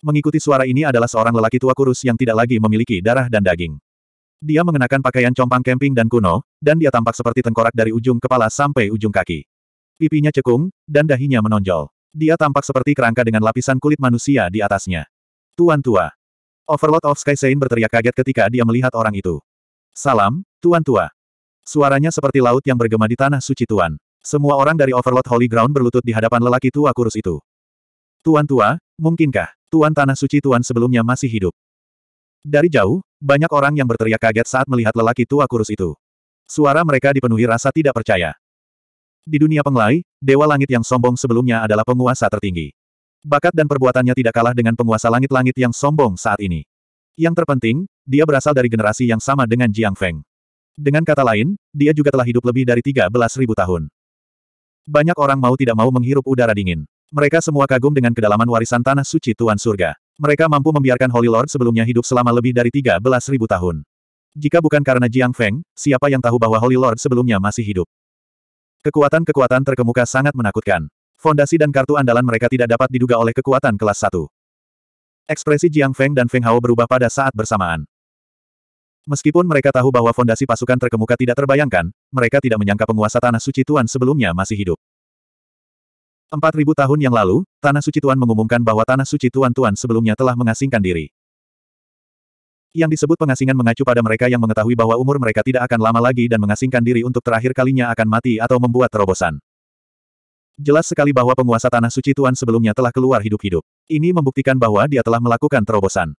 Mengikuti suara ini adalah seorang lelaki tua kurus yang tidak lagi memiliki darah dan daging. Dia mengenakan pakaian compang camping dan kuno, dan dia tampak seperti tengkorak dari ujung kepala sampai ujung kaki. Pipinya cekung, dan dahinya menonjol. Dia tampak seperti kerangka dengan lapisan kulit manusia di atasnya. Tuan tua. Overlord of Sky Saint berteriak kaget ketika dia melihat orang itu. Salam, Tuan tua. Suaranya seperti laut yang bergema di tanah suci Tuan. Semua orang dari Overlord Holy Ground berlutut di hadapan lelaki tua kurus itu. Tuan tua, mungkinkah? Tuan Tanah Suci Tuan sebelumnya masih hidup. Dari jauh, banyak orang yang berteriak kaget saat melihat lelaki tua kurus itu. Suara mereka dipenuhi rasa tidak percaya. Di dunia penglai, Dewa Langit yang sombong sebelumnya adalah penguasa tertinggi. Bakat dan perbuatannya tidak kalah dengan penguasa langit-langit yang sombong saat ini. Yang terpenting, dia berasal dari generasi yang sama dengan Jiang Feng. Dengan kata lain, dia juga telah hidup lebih dari 13.000 tahun. Banyak orang mau tidak mau menghirup udara dingin. Mereka semua kagum dengan kedalaman warisan tanah suci Tuan Surga. Mereka mampu membiarkan Holy Lord sebelumnya hidup selama lebih dari ribu tahun. Jika bukan karena Jiang Feng, siapa yang tahu bahwa Holy Lord sebelumnya masih hidup? Kekuatan-kekuatan terkemuka sangat menakutkan. Fondasi dan kartu andalan mereka tidak dapat diduga oleh kekuatan kelas 1. Ekspresi Jiang Feng dan Feng Hao berubah pada saat bersamaan. Meskipun mereka tahu bahwa fondasi pasukan terkemuka tidak terbayangkan, mereka tidak menyangka penguasa tanah suci Tuan sebelumnya masih hidup. Empat ribu tahun yang lalu, Tanah Suci Tuan mengumumkan bahwa Tanah Suci Tuan-Tuan sebelumnya telah mengasingkan diri. Yang disebut pengasingan mengacu pada mereka yang mengetahui bahwa umur mereka tidak akan lama lagi dan mengasingkan diri untuk terakhir kalinya akan mati atau membuat terobosan. Jelas sekali bahwa penguasa Tanah Suci Tuan sebelumnya telah keluar hidup-hidup. Ini membuktikan bahwa dia telah melakukan terobosan.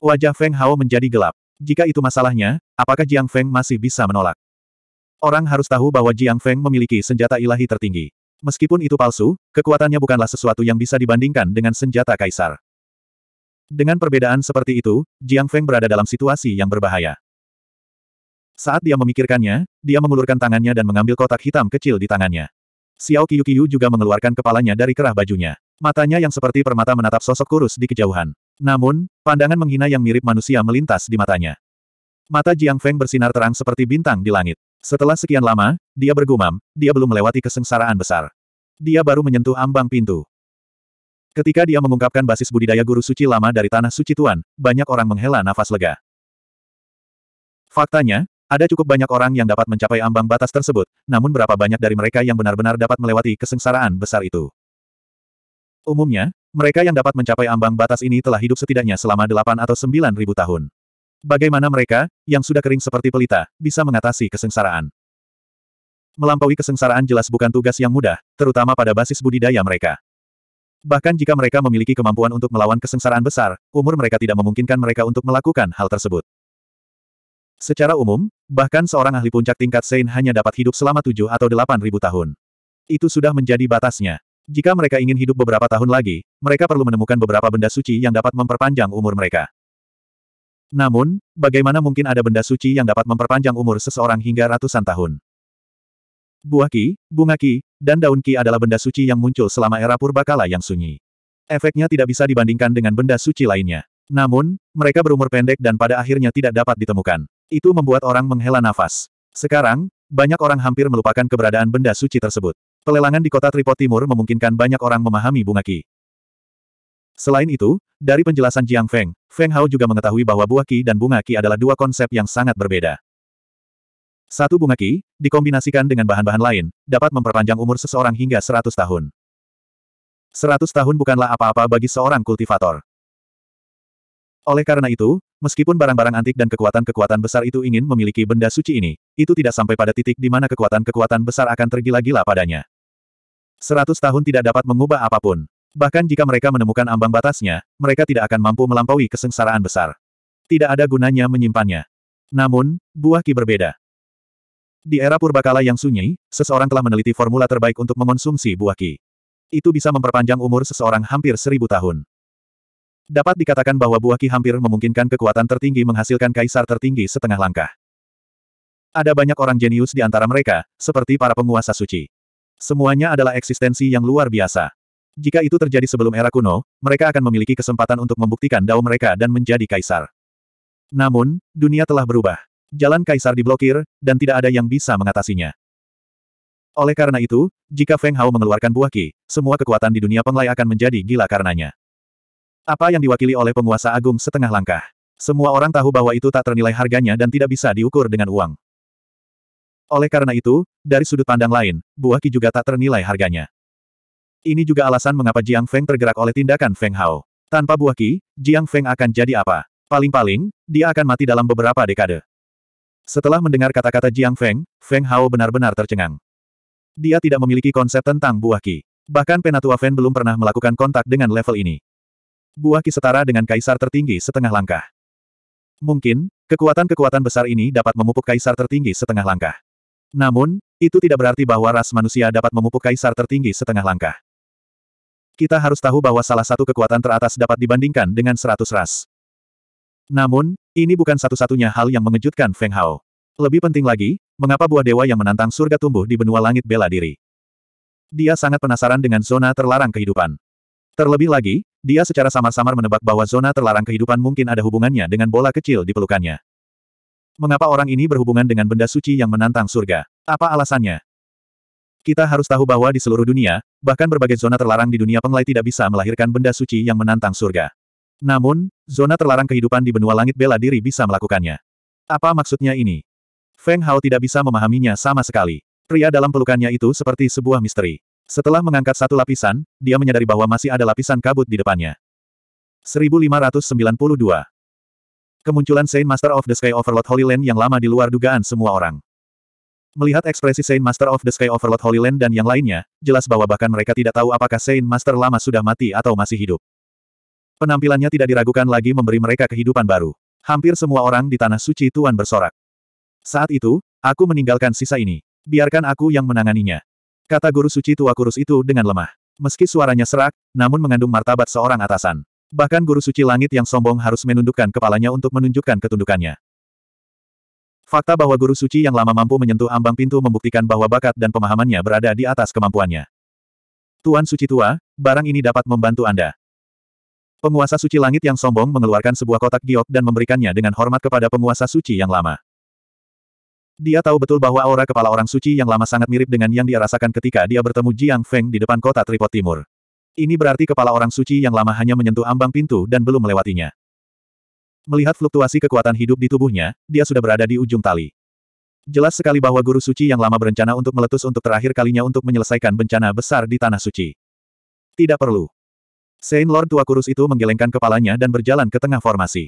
Wajah Feng Hao menjadi gelap. Jika itu masalahnya, apakah Jiang Feng masih bisa menolak? Orang harus tahu bahwa Jiang Feng memiliki senjata ilahi tertinggi. Meskipun itu palsu, kekuatannya bukanlah sesuatu yang bisa dibandingkan dengan senjata kaisar. Dengan perbedaan seperti itu, Jiang Feng berada dalam situasi yang berbahaya. Saat dia memikirkannya, dia mengulurkan tangannya dan mengambil kotak hitam kecil di tangannya. Xiao Qiyu juga mengeluarkan kepalanya dari kerah bajunya. Matanya yang seperti permata menatap sosok kurus di kejauhan. Namun, pandangan menghina yang mirip manusia melintas di matanya. Mata Jiang Feng bersinar terang seperti bintang di langit. Setelah sekian lama, dia bergumam, dia belum melewati kesengsaraan besar. Dia baru menyentuh ambang pintu. Ketika dia mengungkapkan basis budidaya guru suci lama dari tanah suci Tuan, banyak orang menghela nafas lega. Faktanya, ada cukup banyak orang yang dapat mencapai ambang batas tersebut, namun berapa banyak dari mereka yang benar-benar dapat melewati kesengsaraan besar itu? Umumnya, mereka yang dapat mencapai ambang batas ini telah hidup setidaknya selama delapan atau sembilan ribu tahun. Bagaimana mereka, yang sudah kering seperti pelita, bisa mengatasi kesengsaraan? Melampaui kesengsaraan jelas bukan tugas yang mudah, terutama pada basis budidaya mereka. Bahkan jika mereka memiliki kemampuan untuk melawan kesengsaraan besar, umur mereka tidak memungkinkan mereka untuk melakukan hal tersebut. Secara umum, bahkan seorang ahli puncak tingkat Sein hanya dapat hidup selama tujuh atau delapan ribu tahun. Itu sudah menjadi batasnya. Jika mereka ingin hidup beberapa tahun lagi, mereka perlu menemukan beberapa benda suci yang dapat memperpanjang umur mereka. Namun, bagaimana mungkin ada benda suci yang dapat memperpanjang umur seseorang hingga ratusan tahun? Buah ki, bunga ki, dan daun ki adalah benda suci yang muncul selama era purbakala yang sunyi. Efeknya tidak bisa dibandingkan dengan benda suci lainnya. Namun, mereka berumur pendek dan pada akhirnya tidak dapat ditemukan. Itu membuat orang menghela nafas. Sekarang, banyak orang hampir melupakan keberadaan benda suci tersebut. Pelelangan di kota Tripod Timur memungkinkan banyak orang memahami bunga ki. Selain itu, dari penjelasan Jiang Feng, Feng Hao juga mengetahui bahwa buah ki dan bunga ki adalah dua konsep yang sangat berbeda. Satu bunga ki, dikombinasikan dengan bahan-bahan lain, dapat memperpanjang umur seseorang hingga 100 tahun. 100 tahun bukanlah apa-apa bagi seorang kultivator. Oleh karena itu, meskipun barang-barang antik dan kekuatan-kekuatan besar itu ingin memiliki benda suci ini, itu tidak sampai pada titik di mana kekuatan-kekuatan besar akan tergila-gila padanya. 100 tahun tidak dapat mengubah apapun. Bahkan jika mereka menemukan ambang batasnya, mereka tidak akan mampu melampaui kesengsaraan besar. Tidak ada gunanya menyimpannya. Namun, buah ki berbeda. Di era purbakala yang sunyi, seseorang telah meneliti formula terbaik untuk mengonsumsi buah ki. Itu bisa memperpanjang umur seseorang hampir seribu tahun. Dapat dikatakan bahwa buah ki hampir memungkinkan kekuatan tertinggi menghasilkan kaisar tertinggi setengah langkah. Ada banyak orang jenius di antara mereka, seperti para penguasa suci. Semuanya adalah eksistensi yang luar biasa. Jika itu terjadi sebelum era kuno, mereka akan memiliki kesempatan untuk membuktikan dao mereka dan menjadi kaisar. Namun, dunia telah berubah. Jalan kaisar diblokir, dan tidak ada yang bisa mengatasinya. Oleh karena itu, jika Feng Hao mengeluarkan buah ki, semua kekuatan di dunia penglai akan menjadi gila karenanya. Apa yang diwakili oleh penguasa agung setengah langkah. Semua orang tahu bahwa itu tak ternilai harganya dan tidak bisa diukur dengan uang. Oleh karena itu, dari sudut pandang lain, buah ki juga tak ternilai harganya. Ini juga alasan mengapa Jiang Feng tergerak oleh tindakan Feng Hao. Tanpa buah ki, Jiang Feng akan jadi apa? Paling-paling, dia akan mati dalam beberapa dekade. Setelah mendengar kata-kata Jiang Feng, Feng Hao benar-benar tercengang. Dia tidak memiliki konsep tentang buah ki. Bahkan Penatua Feng belum pernah melakukan kontak dengan level ini. Buah ki setara dengan kaisar tertinggi setengah langkah. Mungkin, kekuatan-kekuatan besar ini dapat memupuk kaisar tertinggi setengah langkah. Namun, itu tidak berarti bahwa ras manusia dapat memupuk kaisar tertinggi setengah langkah kita harus tahu bahwa salah satu kekuatan teratas dapat dibandingkan dengan seratus ras. Namun, ini bukan satu-satunya hal yang mengejutkan Feng Hao. Lebih penting lagi, mengapa buah dewa yang menantang surga tumbuh di benua langit bela diri? Dia sangat penasaran dengan zona terlarang kehidupan. Terlebih lagi, dia secara samar-samar menebak bahwa zona terlarang kehidupan mungkin ada hubungannya dengan bola kecil di pelukannya. Mengapa orang ini berhubungan dengan benda suci yang menantang surga? Apa alasannya? Kita harus tahu bahwa di seluruh dunia, bahkan berbagai zona terlarang di dunia penglai tidak bisa melahirkan benda suci yang menantang surga. Namun, zona terlarang kehidupan di benua langit bela diri bisa melakukannya. Apa maksudnya ini? Feng Hao tidak bisa memahaminya sama sekali. Pria dalam pelukannya itu seperti sebuah misteri. Setelah mengangkat satu lapisan, dia menyadari bahwa masih ada lapisan kabut di depannya. 1592 Kemunculan Saint Master of the Sky Overlord Holy Land yang lama di luar dugaan semua orang. Melihat ekspresi Saint Master of the Sky Overlord Holy Land dan yang lainnya, jelas bahwa bahkan mereka tidak tahu apakah Saint Master lama sudah mati atau masih hidup. Penampilannya tidak diragukan lagi memberi mereka kehidupan baru. Hampir semua orang di Tanah Suci Tuan bersorak. Saat itu, aku meninggalkan sisa ini. Biarkan aku yang menanganinya. Kata Guru Suci Tua Kurus itu dengan lemah. Meski suaranya serak, namun mengandung martabat seorang atasan. Bahkan Guru Suci Langit yang sombong harus menundukkan kepalanya untuk menunjukkan ketundukannya. Fakta bahwa guru suci yang lama mampu menyentuh ambang pintu membuktikan bahwa bakat dan pemahamannya berada di atas kemampuannya. Tuan suci tua, barang ini dapat membantu Anda. Penguasa suci langit yang sombong mengeluarkan sebuah kotak giok dan memberikannya dengan hormat kepada penguasa suci yang lama. Dia tahu betul bahwa aura kepala orang suci yang lama sangat mirip dengan yang dia rasakan ketika dia bertemu Jiang Feng di depan kota Tripod Timur. Ini berarti kepala orang suci yang lama hanya menyentuh ambang pintu dan belum melewatinya. Melihat fluktuasi kekuatan hidup di tubuhnya, dia sudah berada di ujung tali. Jelas sekali bahwa Guru Suci yang lama berencana untuk meletus untuk terakhir kalinya untuk menyelesaikan bencana besar di Tanah Suci. Tidak perlu. Saint Lord Tua Kurus itu menggelengkan kepalanya dan berjalan ke tengah formasi.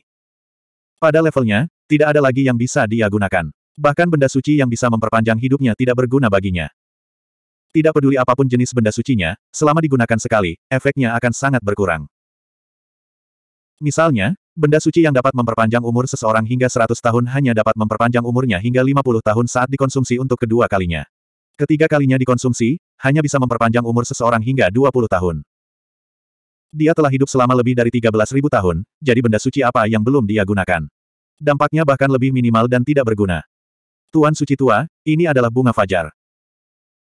Pada levelnya, tidak ada lagi yang bisa dia gunakan. Bahkan benda suci yang bisa memperpanjang hidupnya tidak berguna baginya. Tidak peduli apapun jenis benda sucinya, selama digunakan sekali, efeknya akan sangat berkurang. Misalnya, Benda suci yang dapat memperpanjang umur seseorang hingga 100 tahun hanya dapat memperpanjang umurnya hingga 50 tahun saat dikonsumsi untuk kedua kalinya. Ketiga kalinya dikonsumsi, hanya bisa memperpanjang umur seseorang hingga 20 tahun. Dia telah hidup selama lebih dari 13.000 tahun, jadi benda suci apa yang belum dia gunakan. Dampaknya bahkan lebih minimal dan tidak berguna. Tuan Suci Tua, ini adalah bunga fajar.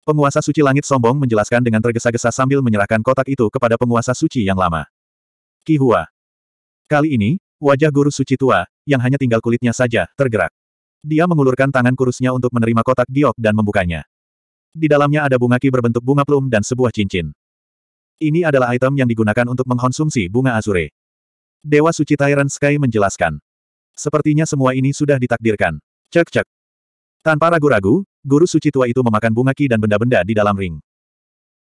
Penguasa suci langit sombong menjelaskan dengan tergesa-gesa sambil menyerahkan kotak itu kepada penguasa suci yang lama. Kihua. Kali ini, wajah guru suci tua, yang hanya tinggal kulitnya saja, tergerak. Dia mengulurkan tangan kurusnya untuk menerima kotak giok dan membukanya. Di dalamnya ada bunga ki berbentuk bunga plum dan sebuah cincin. Ini adalah item yang digunakan untuk mengkonsumsi bunga azure. Dewa Suci Tyrant Sky menjelaskan. Sepertinya semua ini sudah ditakdirkan. Cek-cek. Tanpa ragu-ragu, guru suci tua itu memakan bunga ki dan benda-benda di dalam ring.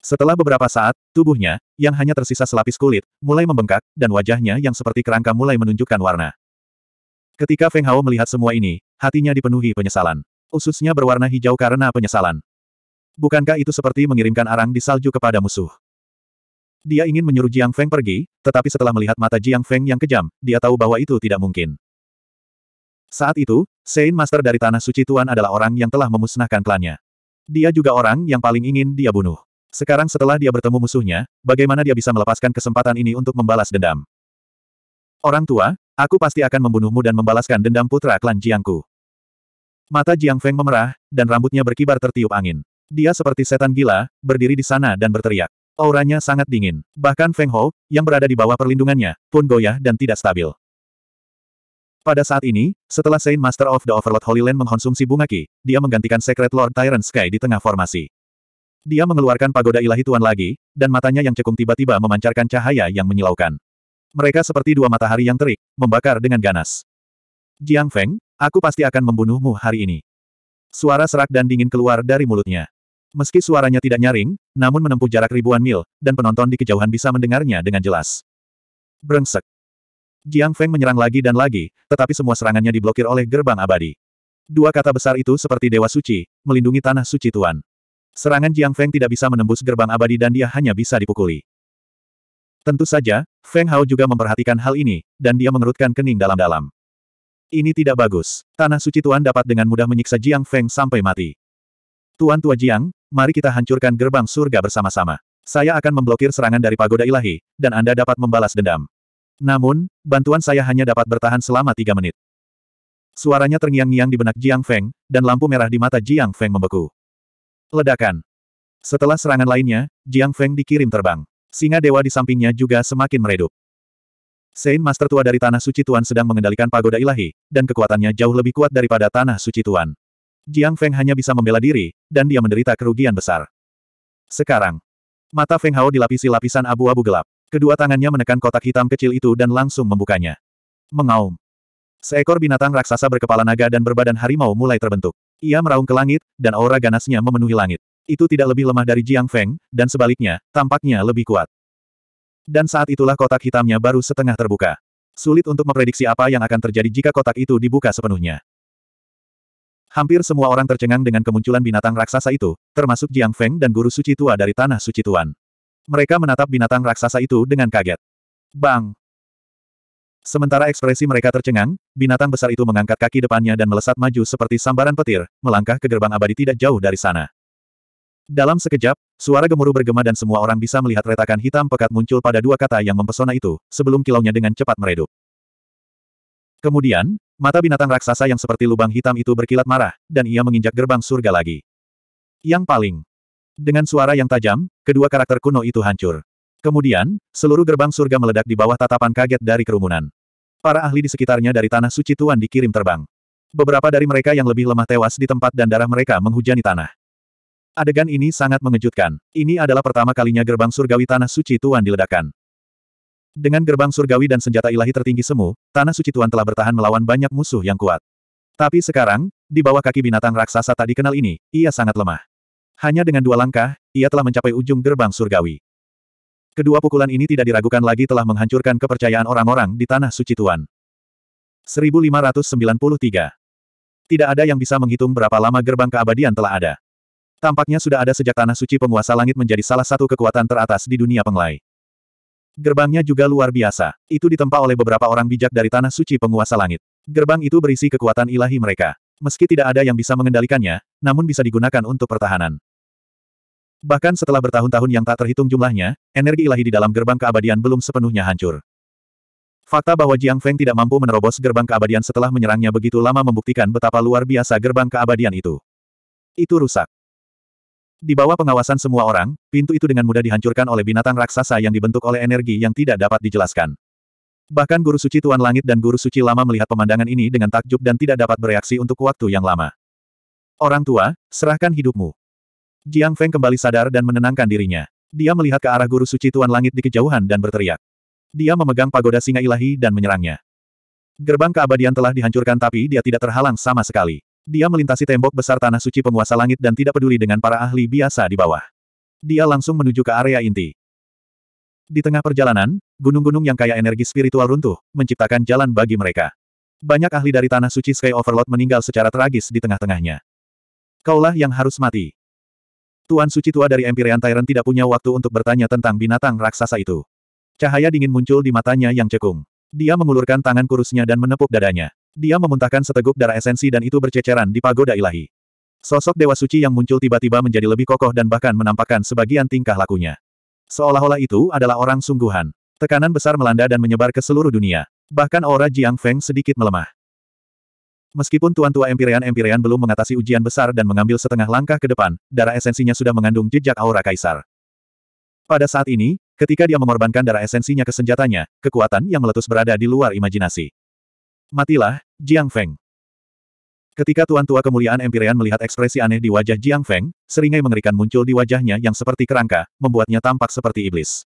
Setelah beberapa saat, tubuhnya, yang hanya tersisa selapis kulit, mulai membengkak, dan wajahnya yang seperti kerangka mulai menunjukkan warna. Ketika Feng Hao melihat semua ini, hatinya dipenuhi penyesalan. Ususnya berwarna hijau karena penyesalan. Bukankah itu seperti mengirimkan arang di salju kepada musuh? Dia ingin menyuruh Jiang Feng pergi, tetapi setelah melihat mata Jiang Feng yang kejam, dia tahu bahwa itu tidak mungkin. Saat itu, Sein Master dari Tanah Suci Tuan adalah orang yang telah memusnahkan klannya. Dia juga orang yang paling ingin dia bunuh. Sekarang setelah dia bertemu musuhnya, bagaimana dia bisa melepaskan kesempatan ini untuk membalas dendam? Orang tua, aku pasti akan membunuhmu dan membalaskan dendam putra klan Jiangku. Mata Jiang Feng memerah, dan rambutnya berkibar tertiup angin. Dia seperti setan gila, berdiri di sana dan berteriak. Auranya sangat dingin. Bahkan Feng Hou, yang berada di bawah perlindungannya, pun goyah dan tidak stabil. Pada saat ini, setelah Saint Master of the Overlord Holy Land mengkonsumsi bunga ki, dia menggantikan Secret Lord Tyrant Sky di tengah formasi. Dia mengeluarkan pagoda ilahi Tuan lagi, dan matanya yang cekung tiba-tiba memancarkan cahaya yang menyilaukan. Mereka seperti dua matahari yang terik, membakar dengan ganas. Jiang Feng, aku pasti akan membunuhmu hari ini. Suara serak dan dingin keluar dari mulutnya. Meski suaranya tidak nyaring, namun menempuh jarak ribuan mil, dan penonton di kejauhan bisa mendengarnya dengan jelas. Brengsek. Jiang Feng menyerang lagi dan lagi, tetapi semua serangannya diblokir oleh gerbang abadi. Dua kata besar itu seperti dewa suci, melindungi tanah suci Tuan. Serangan Jiang Feng tidak bisa menembus gerbang abadi dan dia hanya bisa dipukuli. Tentu saja, Feng Hao juga memperhatikan hal ini, dan dia mengerutkan kening dalam-dalam. Ini tidak bagus. Tanah suci Tuan dapat dengan mudah menyiksa Jiang Feng sampai mati. Tuan Tua Jiang, mari kita hancurkan gerbang surga bersama-sama. Saya akan memblokir serangan dari pagoda ilahi, dan Anda dapat membalas dendam. Namun, bantuan saya hanya dapat bertahan selama tiga menit. Suaranya terngiang-ngiang di benak Jiang Feng, dan lampu merah di mata Jiang Feng membeku. Ledakan. Setelah serangan lainnya, Jiang Feng dikirim terbang. Singa dewa di sampingnya juga semakin meredup. Saint Master Tua dari Tanah Suci Tuan sedang mengendalikan pagoda ilahi, dan kekuatannya jauh lebih kuat daripada Tanah Suci Tuan. Jiang Feng hanya bisa membela diri, dan dia menderita kerugian besar. Sekarang, mata Feng Hao dilapisi lapisan abu-abu gelap. Kedua tangannya menekan kotak hitam kecil itu dan langsung membukanya. Mengaum. Seekor binatang raksasa berkepala naga dan berbadan harimau mulai terbentuk. Ia meraung ke langit, dan aura ganasnya memenuhi langit. Itu tidak lebih lemah dari Jiang Feng, dan sebaliknya, tampaknya lebih kuat. Dan saat itulah kotak hitamnya baru setengah terbuka. Sulit untuk memprediksi apa yang akan terjadi jika kotak itu dibuka sepenuhnya. Hampir semua orang tercengang dengan kemunculan binatang raksasa itu, termasuk Jiang Feng dan guru suci tua dari Tanah Suci Tuan. Mereka menatap binatang raksasa itu dengan kaget. Bang! Sementara ekspresi mereka tercengang, binatang besar itu mengangkat kaki depannya dan melesat maju seperti sambaran petir, melangkah ke gerbang abadi tidak jauh dari sana. Dalam sekejap, suara gemuruh bergema dan semua orang bisa melihat retakan hitam pekat muncul pada dua kata yang mempesona itu, sebelum kilaunya dengan cepat meredup. Kemudian, mata binatang raksasa yang seperti lubang hitam itu berkilat marah, dan ia menginjak gerbang surga lagi. Yang paling. Dengan suara yang tajam, kedua karakter kuno itu hancur. Kemudian, seluruh gerbang surga meledak di bawah tatapan kaget dari kerumunan. Para ahli di sekitarnya dari Tanah Suci Tuan dikirim terbang. Beberapa dari mereka yang lebih lemah tewas di tempat dan darah mereka menghujani tanah. Adegan ini sangat mengejutkan. Ini adalah pertama kalinya gerbang surgawi Tanah Suci Tuan diledakkan. Dengan gerbang surgawi dan senjata ilahi tertinggi semu, Tanah Suci Tuan telah bertahan melawan banyak musuh yang kuat. Tapi sekarang, di bawah kaki binatang raksasa tak dikenal ini, ia sangat lemah. Hanya dengan dua langkah, ia telah mencapai ujung gerbang surgawi. Kedua pukulan ini tidak diragukan lagi telah menghancurkan kepercayaan orang-orang di Tanah Suci Tuan. 1593 Tidak ada yang bisa menghitung berapa lama gerbang keabadian telah ada. Tampaknya sudah ada sejak Tanah Suci Penguasa Langit menjadi salah satu kekuatan teratas di dunia penglai. Gerbangnya juga luar biasa. Itu ditempa oleh beberapa orang bijak dari Tanah Suci Penguasa Langit. Gerbang itu berisi kekuatan ilahi mereka. Meski tidak ada yang bisa mengendalikannya, namun bisa digunakan untuk pertahanan. Bahkan setelah bertahun-tahun yang tak terhitung jumlahnya, energi ilahi di dalam gerbang keabadian belum sepenuhnya hancur. Fakta bahwa Jiang Feng tidak mampu menerobos gerbang keabadian setelah menyerangnya begitu lama membuktikan betapa luar biasa gerbang keabadian itu. Itu rusak. Di bawah pengawasan semua orang, pintu itu dengan mudah dihancurkan oleh binatang raksasa yang dibentuk oleh energi yang tidak dapat dijelaskan. Bahkan Guru Suci Tuan Langit dan Guru Suci Lama melihat pemandangan ini dengan takjub dan tidak dapat bereaksi untuk waktu yang lama. Orang tua, serahkan hidupmu. Jiang Feng kembali sadar dan menenangkan dirinya. Dia melihat ke arah guru suci Tuan Langit di kejauhan dan berteriak. Dia memegang pagoda singa ilahi dan menyerangnya. Gerbang keabadian telah dihancurkan tapi dia tidak terhalang sama sekali. Dia melintasi tembok besar tanah suci penguasa langit dan tidak peduli dengan para ahli biasa di bawah. Dia langsung menuju ke area inti. Di tengah perjalanan, gunung-gunung yang kaya energi spiritual runtuh, menciptakan jalan bagi mereka. Banyak ahli dari tanah suci Sky Overlord meninggal secara tragis di tengah-tengahnya. Kaulah yang harus mati. Tuan Suci Tua dari Empyrean Tyrant tidak punya waktu untuk bertanya tentang binatang raksasa itu. Cahaya dingin muncul di matanya yang cekung. Dia mengulurkan tangan kurusnya dan menepuk dadanya. Dia memuntahkan seteguk darah esensi dan itu berceceran di pagoda ilahi. Sosok Dewa Suci yang muncul tiba-tiba menjadi lebih kokoh dan bahkan menampakkan sebagian tingkah lakunya. Seolah-olah itu adalah orang sungguhan. Tekanan besar melanda dan menyebar ke seluruh dunia. Bahkan aura Jiang Feng sedikit melemah. Meskipun Tuan Tua Empirean Empirean belum mengatasi ujian besar dan mengambil setengah langkah ke depan, darah esensinya sudah mengandung jejak aura kaisar. Pada saat ini, ketika dia mengorbankan darah esensinya ke senjatanya, kekuatan yang meletus berada di luar imajinasi. Matilah, Jiang Feng. Ketika Tuan Tua Kemuliaan Empirean melihat ekspresi aneh di wajah Jiang Feng, seringai mengerikan muncul di wajahnya yang seperti kerangka, membuatnya tampak seperti iblis.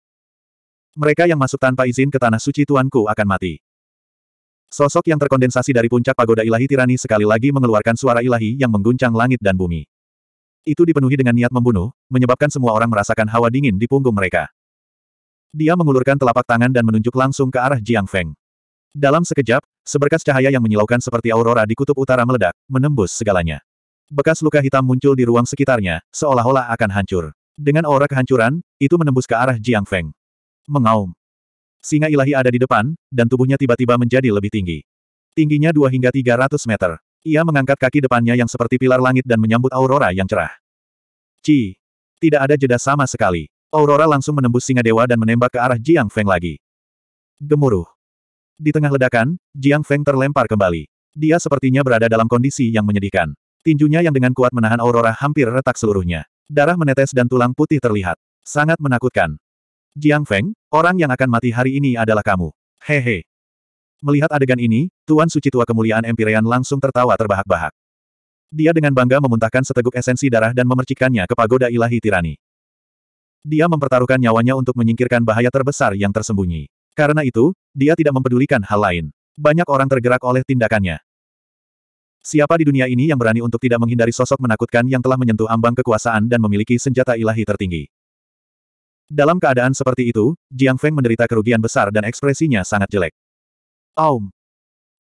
Mereka yang masuk tanpa izin ke Tanah Suci Tuanku akan mati. Sosok yang terkondensasi dari puncak pagoda ilahi tirani sekali lagi mengeluarkan suara ilahi yang mengguncang langit dan bumi. Itu dipenuhi dengan niat membunuh, menyebabkan semua orang merasakan hawa dingin di punggung mereka. Dia mengulurkan telapak tangan dan menunjuk langsung ke arah Jiang Feng. Dalam sekejap, seberkas cahaya yang menyilaukan seperti aurora di kutub utara meledak, menembus segalanya. Bekas luka hitam muncul di ruang sekitarnya, seolah-olah akan hancur. Dengan aura kehancuran, itu menembus ke arah Jiang Feng. Mengaum. Singa ilahi ada di depan, dan tubuhnya tiba-tiba menjadi lebih tinggi. Tingginya 2 hingga 300 meter. Ia mengangkat kaki depannya yang seperti pilar langit dan menyambut aurora yang cerah. Ci. Tidak ada jeda sama sekali. Aurora langsung menembus singa dewa dan menembak ke arah Jiang Feng lagi. Gemuruh. Di tengah ledakan, Jiang Feng terlempar kembali. Dia sepertinya berada dalam kondisi yang menyedihkan. Tinjunya yang dengan kuat menahan aurora hampir retak seluruhnya. Darah menetes dan tulang putih terlihat. Sangat menakutkan. Jiang Feng, orang yang akan mati hari ini adalah kamu. Hehe. Melihat adegan ini, Tuan Suci Tua Kemuliaan Empirean langsung tertawa terbahak-bahak. Dia dengan bangga memuntahkan seteguk esensi darah dan memercikannya ke pagoda ilahi tirani. Dia mempertaruhkan nyawanya untuk menyingkirkan bahaya terbesar yang tersembunyi. Karena itu, dia tidak mempedulikan hal lain. Banyak orang tergerak oleh tindakannya. Siapa di dunia ini yang berani untuk tidak menghindari sosok menakutkan yang telah menyentuh ambang kekuasaan dan memiliki senjata ilahi tertinggi? Dalam keadaan seperti itu, Jiang Feng menderita kerugian besar dan ekspresinya sangat jelek. Aum.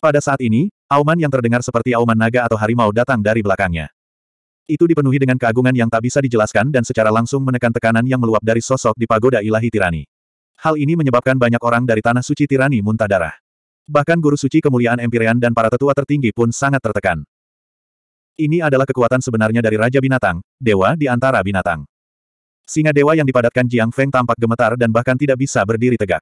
Pada saat ini, auman yang terdengar seperti auman naga atau harimau datang dari belakangnya. Itu dipenuhi dengan keagungan yang tak bisa dijelaskan dan secara langsung menekan tekanan yang meluap dari sosok di pagoda ilahi tirani. Hal ini menyebabkan banyak orang dari tanah suci tirani muntah darah. Bahkan guru suci kemuliaan Empyrean dan para tetua tertinggi pun sangat tertekan. Ini adalah kekuatan sebenarnya dari Raja Binatang, dewa di antara binatang. Singa dewa yang dipadatkan Jiang Feng tampak gemetar dan bahkan tidak bisa berdiri tegak.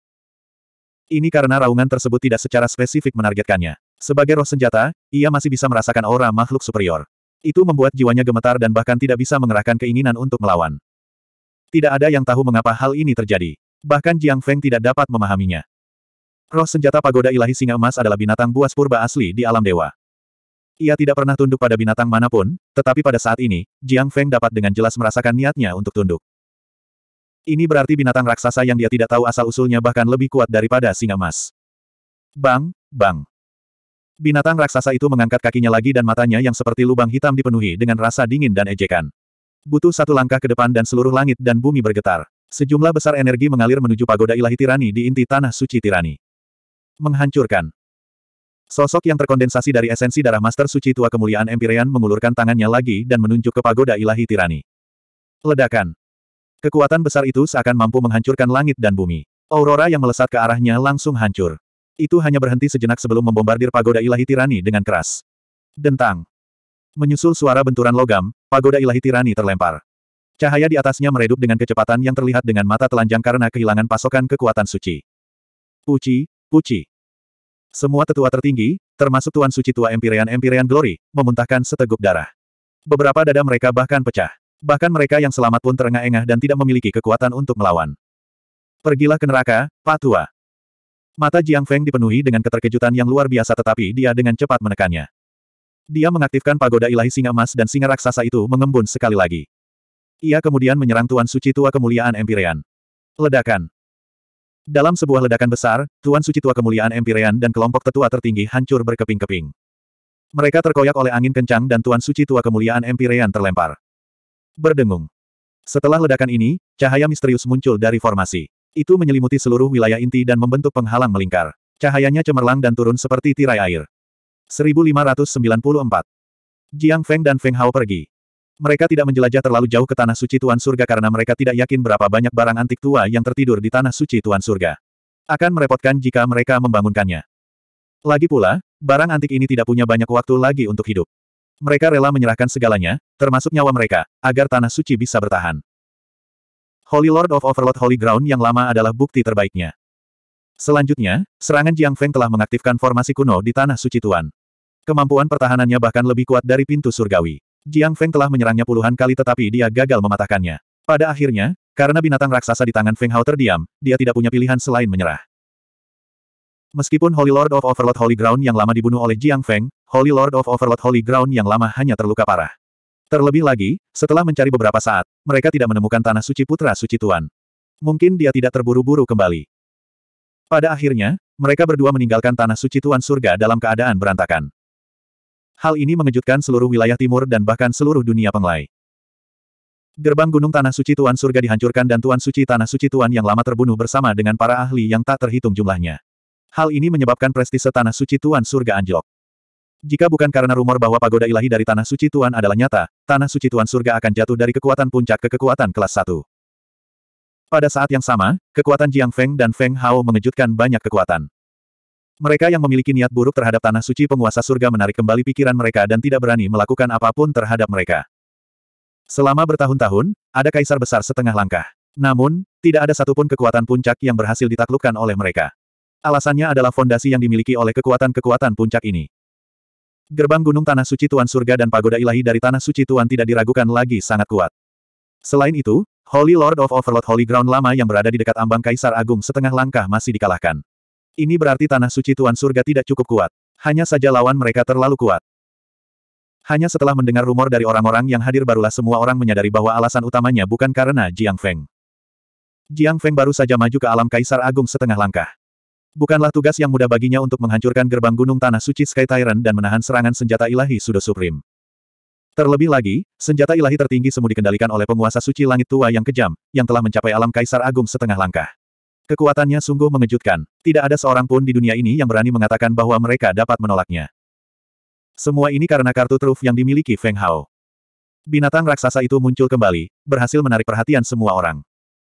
Ini karena raungan tersebut tidak secara spesifik menargetkannya. Sebagai roh senjata, ia masih bisa merasakan aura makhluk superior. Itu membuat jiwanya gemetar dan bahkan tidak bisa mengerahkan keinginan untuk melawan. Tidak ada yang tahu mengapa hal ini terjadi. Bahkan Jiang Feng tidak dapat memahaminya. Roh senjata pagoda ilahi singa emas adalah binatang buas purba asli di alam dewa. Ia tidak pernah tunduk pada binatang manapun, tetapi pada saat ini, Jiang Feng dapat dengan jelas merasakan niatnya untuk tunduk. Ini berarti binatang raksasa yang dia tidak tahu asal-usulnya bahkan lebih kuat daripada singa mas. Bang, bang. Binatang raksasa itu mengangkat kakinya lagi dan matanya yang seperti lubang hitam dipenuhi dengan rasa dingin dan ejekan. Butuh satu langkah ke depan dan seluruh langit dan bumi bergetar. Sejumlah besar energi mengalir menuju pagoda ilahi tirani di inti tanah suci tirani. Menghancurkan. Sosok yang terkondensasi dari esensi darah Master Suci Tua Kemuliaan Empyrean mengulurkan tangannya lagi dan menunjuk ke pagoda ilahi tirani. Ledakan. Kekuatan besar itu seakan mampu menghancurkan langit dan bumi. Aurora yang melesat ke arahnya langsung hancur. Itu hanya berhenti sejenak sebelum membombardir pagoda ilahi tirani dengan keras. Dentang. Menyusul suara benturan logam, pagoda ilahi tirani terlempar. Cahaya di atasnya meredup dengan kecepatan yang terlihat dengan mata telanjang karena kehilangan pasokan kekuatan suci. Puci, puci. Semua tetua tertinggi, termasuk Tuan Suci Tua Empyrean Empyrean Glory, memuntahkan seteguk darah. Beberapa dada mereka bahkan pecah. Bahkan mereka yang selamat pun terengah-engah dan tidak memiliki kekuatan untuk melawan. Pergilah ke neraka, Patua. Mata Jiang Feng dipenuhi dengan keterkejutan yang luar biasa tetapi dia dengan cepat menekannya. Dia mengaktifkan pagoda ilahi singa emas dan singa raksasa itu mengembun sekali lagi. Ia kemudian menyerang Tuan Suci Tua Kemuliaan Empirean. Ledakan. Dalam sebuah ledakan besar, Tuan Suci Tua Kemuliaan Empirean dan kelompok tetua tertinggi hancur berkeping-keping. Mereka terkoyak oleh angin kencang dan Tuan Suci Tua Kemuliaan Empirean terlempar berdengung. Setelah ledakan ini, cahaya misterius muncul dari formasi. Itu menyelimuti seluruh wilayah inti dan membentuk penghalang melingkar. Cahayanya cemerlang dan turun seperti tirai air. 1594. Jiang Feng dan Feng Hao pergi. Mereka tidak menjelajah terlalu jauh ke Tanah Suci Tuan Surga karena mereka tidak yakin berapa banyak barang antik tua yang tertidur di Tanah Suci Tuan Surga. Akan merepotkan jika mereka membangunkannya. Lagi pula, barang antik ini tidak punya banyak waktu lagi untuk hidup. Mereka rela menyerahkan segalanya, termasuk nyawa mereka, agar Tanah Suci bisa bertahan. Holy Lord of Overlord Holy Ground yang lama adalah bukti terbaiknya. Selanjutnya, serangan Jiang Feng telah mengaktifkan formasi kuno di Tanah Suci Tuan. Kemampuan pertahanannya bahkan lebih kuat dari pintu surgawi. Jiang Feng telah menyerangnya puluhan kali tetapi dia gagal mematahkannya. Pada akhirnya, karena binatang raksasa di tangan Feng Hao terdiam, dia tidak punya pilihan selain menyerah. Meskipun Holy Lord of Overlord Holy Ground yang lama dibunuh oleh Jiang Feng, Holy Lord of Overlord Holy Ground yang lama hanya terluka parah. Terlebih lagi, setelah mencari beberapa saat, mereka tidak menemukan tanah suci putra suci Tuan. Mungkin dia tidak terburu-buru kembali. Pada akhirnya, mereka berdua meninggalkan tanah suci Tuan Surga dalam keadaan berantakan. Hal ini mengejutkan seluruh wilayah timur dan bahkan seluruh dunia penglai. Gerbang Gunung Tanah Suci Tuan Surga dihancurkan dan Tuan Suci Tanah Suci Tuan yang lama terbunuh bersama dengan para ahli yang tak terhitung jumlahnya. Hal ini menyebabkan prestise Tanah Suci Tuan Surga anjlok. Jika bukan karena rumor bahwa pagoda ilahi dari Tanah Suci Tuan adalah nyata, Tanah Suci Tuan surga akan jatuh dari kekuatan puncak ke kekuatan kelas 1. Pada saat yang sama, kekuatan Jiang Feng dan Feng Hao mengejutkan banyak kekuatan. Mereka yang memiliki niat buruk terhadap Tanah Suci penguasa surga menarik kembali pikiran mereka dan tidak berani melakukan apapun terhadap mereka. Selama bertahun-tahun, ada kaisar besar setengah langkah. Namun, tidak ada satupun kekuatan puncak yang berhasil ditaklukkan oleh mereka. Alasannya adalah fondasi yang dimiliki oleh kekuatan-kekuatan puncak ini. Gerbang Gunung Tanah Suci Tuan Surga dan Pagoda Ilahi dari Tanah Suci Tuan tidak diragukan lagi sangat kuat. Selain itu, Holy Lord of Overlord Holy Ground lama yang berada di dekat ambang Kaisar Agung setengah langkah masih dikalahkan. Ini berarti Tanah Suci Tuan Surga tidak cukup kuat. Hanya saja lawan mereka terlalu kuat. Hanya setelah mendengar rumor dari orang-orang yang hadir barulah semua orang menyadari bahwa alasan utamanya bukan karena Jiang Feng. Jiang Feng baru saja maju ke alam Kaisar Agung setengah langkah. Bukanlah tugas yang mudah baginya untuk menghancurkan gerbang gunung tanah suci Sky Tyrant dan menahan serangan senjata ilahi Sudo Supreme. Terlebih lagi, senjata ilahi tertinggi semu dikendalikan oleh penguasa suci langit tua yang kejam, yang telah mencapai alam kaisar agung setengah langkah. Kekuatannya sungguh mengejutkan. Tidak ada seorang pun di dunia ini yang berani mengatakan bahwa mereka dapat menolaknya. Semua ini karena kartu truf yang dimiliki Feng Hao. Binatang raksasa itu muncul kembali, berhasil menarik perhatian semua orang.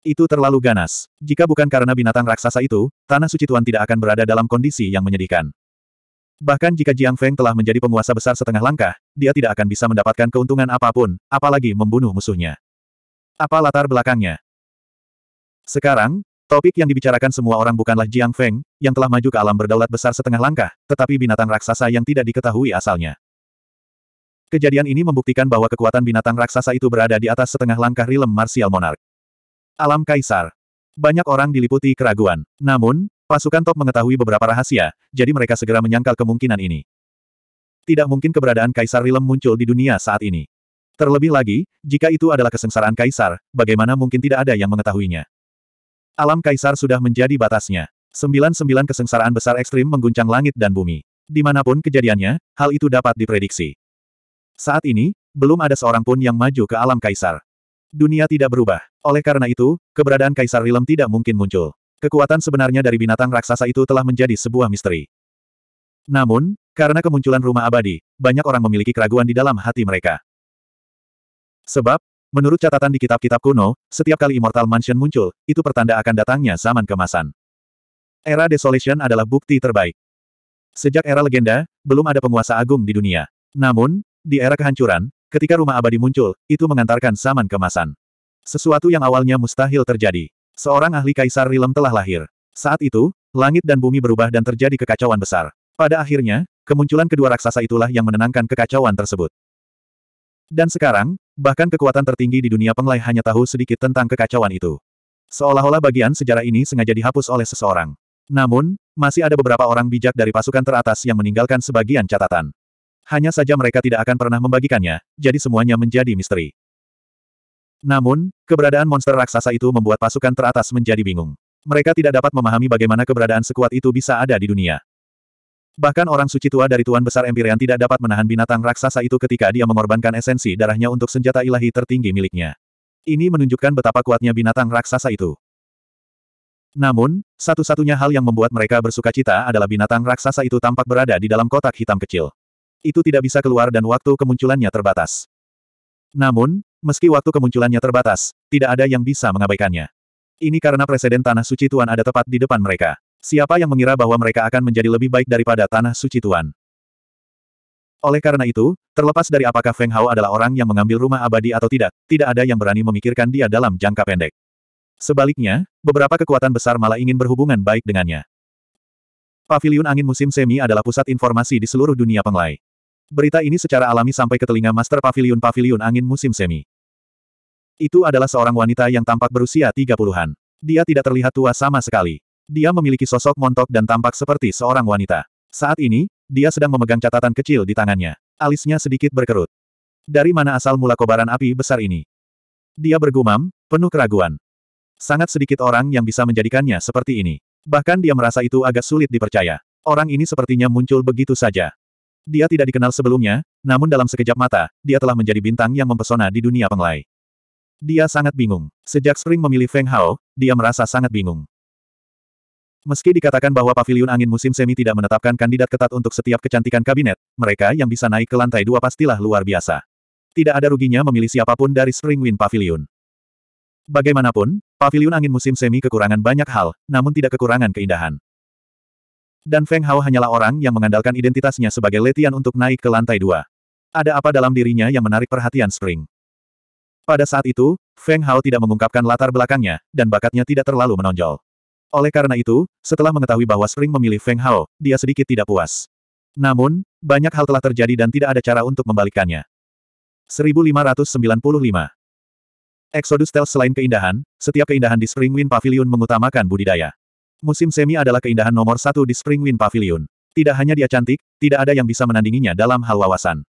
Itu terlalu ganas. Jika bukan karena binatang raksasa itu, Tanah Suci Tuan tidak akan berada dalam kondisi yang menyedihkan. Bahkan jika Jiang Feng telah menjadi penguasa besar setengah langkah, dia tidak akan bisa mendapatkan keuntungan apapun, apalagi membunuh musuhnya. Apa latar belakangnya? Sekarang, topik yang dibicarakan semua orang bukanlah Jiang Feng, yang telah maju ke alam berdaulat besar setengah langkah, tetapi binatang raksasa yang tidak diketahui asalnya. Kejadian ini membuktikan bahwa kekuatan binatang raksasa itu berada di atas setengah langkah rilem Martial Monarch. Alam Kaisar. Banyak orang diliputi keraguan. Namun, pasukan top mengetahui beberapa rahasia, jadi mereka segera menyangkal kemungkinan ini. Tidak mungkin keberadaan Kaisar Rilem muncul di dunia saat ini. Terlebih lagi, jika itu adalah kesengsaraan Kaisar, bagaimana mungkin tidak ada yang mengetahuinya. Alam Kaisar sudah menjadi batasnya. Sembilan-sembilan kesengsaraan besar ekstrim mengguncang langit dan bumi. Dimanapun kejadiannya, hal itu dapat diprediksi. Saat ini, belum ada seorang pun yang maju ke alam Kaisar. Dunia tidak berubah. Oleh karena itu, keberadaan Kaisar Rilem tidak mungkin muncul. Kekuatan sebenarnya dari binatang raksasa itu telah menjadi sebuah misteri. Namun, karena kemunculan rumah abadi, banyak orang memiliki keraguan di dalam hati mereka. Sebab, menurut catatan di kitab-kitab kuno, setiap kali Immortal Mansion muncul, itu pertanda akan datangnya zaman kemasan. Era Desolation adalah bukti terbaik. Sejak era legenda, belum ada penguasa agung di dunia. Namun, di era kehancuran, Ketika rumah abadi muncul, itu mengantarkan zaman kemasan. Sesuatu yang awalnya mustahil terjadi. Seorang ahli kaisar Rilem telah lahir. Saat itu, langit dan bumi berubah dan terjadi kekacauan besar. Pada akhirnya, kemunculan kedua raksasa itulah yang menenangkan kekacauan tersebut. Dan sekarang, bahkan kekuatan tertinggi di dunia penglai hanya tahu sedikit tentang kekacauan itu. Seolah-olah bagian sejarah ini sengaja dihapus oleh seseorang. Namun, masih ada beberapa orang bijak dari pasukan teratas yang meninggalkan sebagian catatan. Hanya saja mereka tidak akan pernah membagikannya, jadi semuanya menjadi misteri. Namun, keberadaan monster raksasa itu membuat pasukan teratas menjadi bingung. Mereka tidak dapat memahami bagaimana keberadaan sekuat itu bisa ada di dunia. Bahkan orang suci tua dari Tuan Besar Empyrean tidak dapat menahan binatang raksasa itu ketika dia mengorbankan esensi darahnya untuk senjata ilahi tertinggi miliknya. Ini menunjukkan betapa kuatnya binatang raksasa itu. Namun, satu-satunya hal yang membuat mereka bersuka cita adalah binatang raksasa itu tampak berada di dalam kotak hitam kecil itu tidak bisa keluar dan waktu kemunculannya terbatas. Namun, meski waktu kemunculannya terbatas, tidak ada yang bisa mengabaikannya. Ini karena presiden Tanah Suci Tuan ada tepat di depan mereka. Siapa yang mengira bahwa mereka akan menjadi lebih baik daripada Tanah Suci Tuan? Oleh karena itu, terlepas dari apakah Feng Hao adalah orang yang mengambil rumah abadi atau tidak, tidak ada yang berani memikirkan dia dalam jangka pendek. Sebaliknya, beberapa kekuatan besar malah ingin berhubungan baik dengannya. Paviliun Angin Musim Semi adalah pusat informasi di seluruh dunia penglai. Berita ini secara alami sampai ke telinga Master Pavilion Pavilion Angin Musim Semi. Itu adalah seorang wanita yang tampak berusia 30-an. Dia tidak terlihat tua sama sekali. Dia memiliki sosok montok dan tampak seperti seorang wanita. Saat ini, dia sedang memegang catatan kecil di tangannya. Alisnya sedikit berkerut. Dari mana asal mula kobaran api besar ini? Dia bergumam, penuh keraguan. Sangat sedikit orang yang bisa menjadikannya seperti ini. Bahkan dia merasa itu agak sulit dipercaya. Orang ini sepertinya muncul begitu saja. Dia tidak dikenal sebelumnya, namun dalam sekejap mata, dia telah menjadi bintang yang mempesona di dunia penglai. Dia sangat bingung. Sejak Spring memilih Feng Hao, dia merasa sangat bingung. Meski dikatakan bahwa Paviliun angin musim semi tidak menetapkan kandidat ketat untuk setiap kecantikan kabinet, mereka yang bisa naik ke lantai dua pastilah luar biasa. Tidak ada ruginya memilih siapapun dari Spring Wind Paviliun. Bagaimanapun, Paviliun angin musim semi kekurangan banyak hal, namun tidak kekurangan keindahan. Dan Feng Hao hanyalah orang yang mengandalkan identitasnya sebagai letian untuk naik ke lantai dua. Ada apa dalam dirinya yang menarik perhatian Spring? Pada saat itu, Feng Hao tidak mengungkapkan latar belakangnya, dan bakatnya tidak terlalu menonjol. Oleh karena itu, setelah mengetahui bahwa Spring memilih Feng Hao, dia sedikit tidak puas. Namun, banyak hal telah terjadi dan tidak ada cara untuk membalikkannya. 1595 Exodus Tales selain keindahan, setiap keindahan di Spring Wind Pavilion mengutamakan budidaya. Musim semi adalah keindahan nomor satu di Spring Wind Pavilion. Tidak hanya dia cantik, tidak ada yang bisa menandinginya dalam hal wawasan.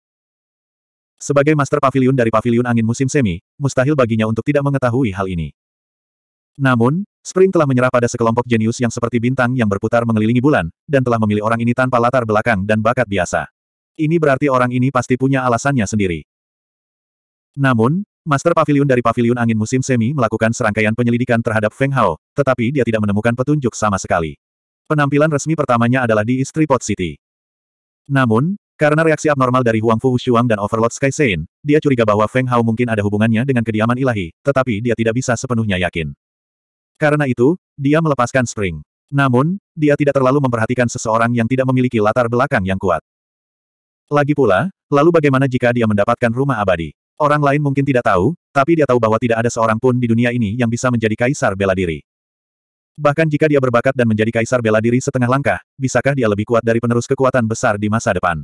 Sebagai master pavilion dari pavilion angin musim semi, mustahil baginya untuk tidak mengetahui hal ini. Namun, Spring telah menyerah pada sekelompok jenius yang seperti bintang yang berputar mengelilingi bulan, dan telah memilih orang ini tanpa latar belakang dan bakat biasa. Ini berarti orang ini pasti punya alasannya sendiri. Namun, Master Pavilion dari Pavilion Angin Musim Semi melakukan serangkaian penyelidikan terhadap Feng Hao, tetapi dia tidak menemukan petunjuk sama sekali. Penampilan resmi pertamanya adalah di Istri Pot City. Namun, karena reaksi abnormal dari Huang Fu Shuang dan Overlord Sky Sein, dia curiga bahwa Feng Hao mungkin ada hubungannya dengan kediaman ilahi, tetapi dia tidak bisa sepenuhnya yakin. Karena itu, dia melepaskan Spring. Namun, dia tidak terlalu memperhatikan seseorang yang tidak memiliki latar belakang yang kuat. Lagi pula, lalu bagaimana jika dia mendapatkan rumah abadi? Orang lain mungkin tidak tahu, tapi dia tahu bahwa tidak ada seorang pun di dunia ini yang bisa menjadi kaisar bela diri. Bahkan jika dia berbakat dan menjadi kaisar bela diri setengah langkah, bisakah dia lebih kuat dari penerus kekuatan besar di masa depan?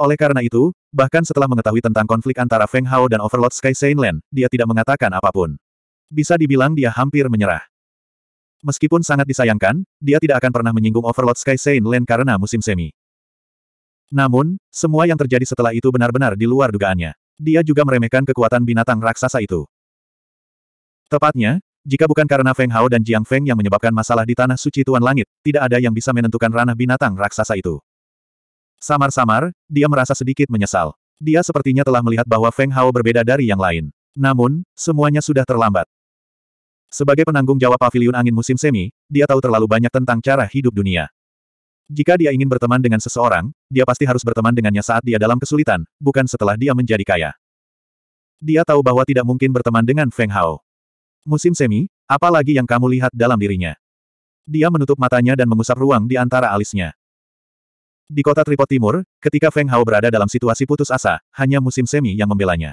Oleh karena itu, bahkan setelah mengetahui tentang konflik antara Feng Hao dan Overlord Sky Sainland, dia tidak mengatakan apapun. Bisa dibilang dia hampir menyerah. Meskipun sangat disayangkan, dia tidak akan pernah menyinggung Overlord Sky Sainland karena musim semi. Namun, semua yang terjadi setelah itu benar-benar di luar dugaannya. Dia juga meremehkan kekuatan binatang raksasa itu. Tepatnya, jika bukan karena Feng Hao dan Jiang Feng yang menyebabkan masalah di Tanah Suci Tuan Langit, tidak ada yang bisa menentukan ranah binatang raksasa itu. Samar-samar, dia merasa sedikit menyesal. Dia sepertinya telah melihat bahwa Feng Hao berbeda dari yang lain. Namun, semuanya sudah terlambat. Sebagai penanggung jawab Pavilion angin musim semi, dia tahu terlalu banyak tentang cara hidup dunia. Jika dia ingin berteman dengan seseorang, dia pasti harus berteman dengannya saat dia dalam kesulitan, bukan setelah dia menjadi kaya. Dia tahu bahwa tidak mungkin berteman dengan Feng Hao. Musim semi, apalagi yang kamu lihat dalam dirinya. Dia menutup matanya dan mengusap ruang di antara alisnya. Di kota Tripod Timur, ketika Feng Hao berada dalam situasi putus asa, hanya musim semi yang membelanya.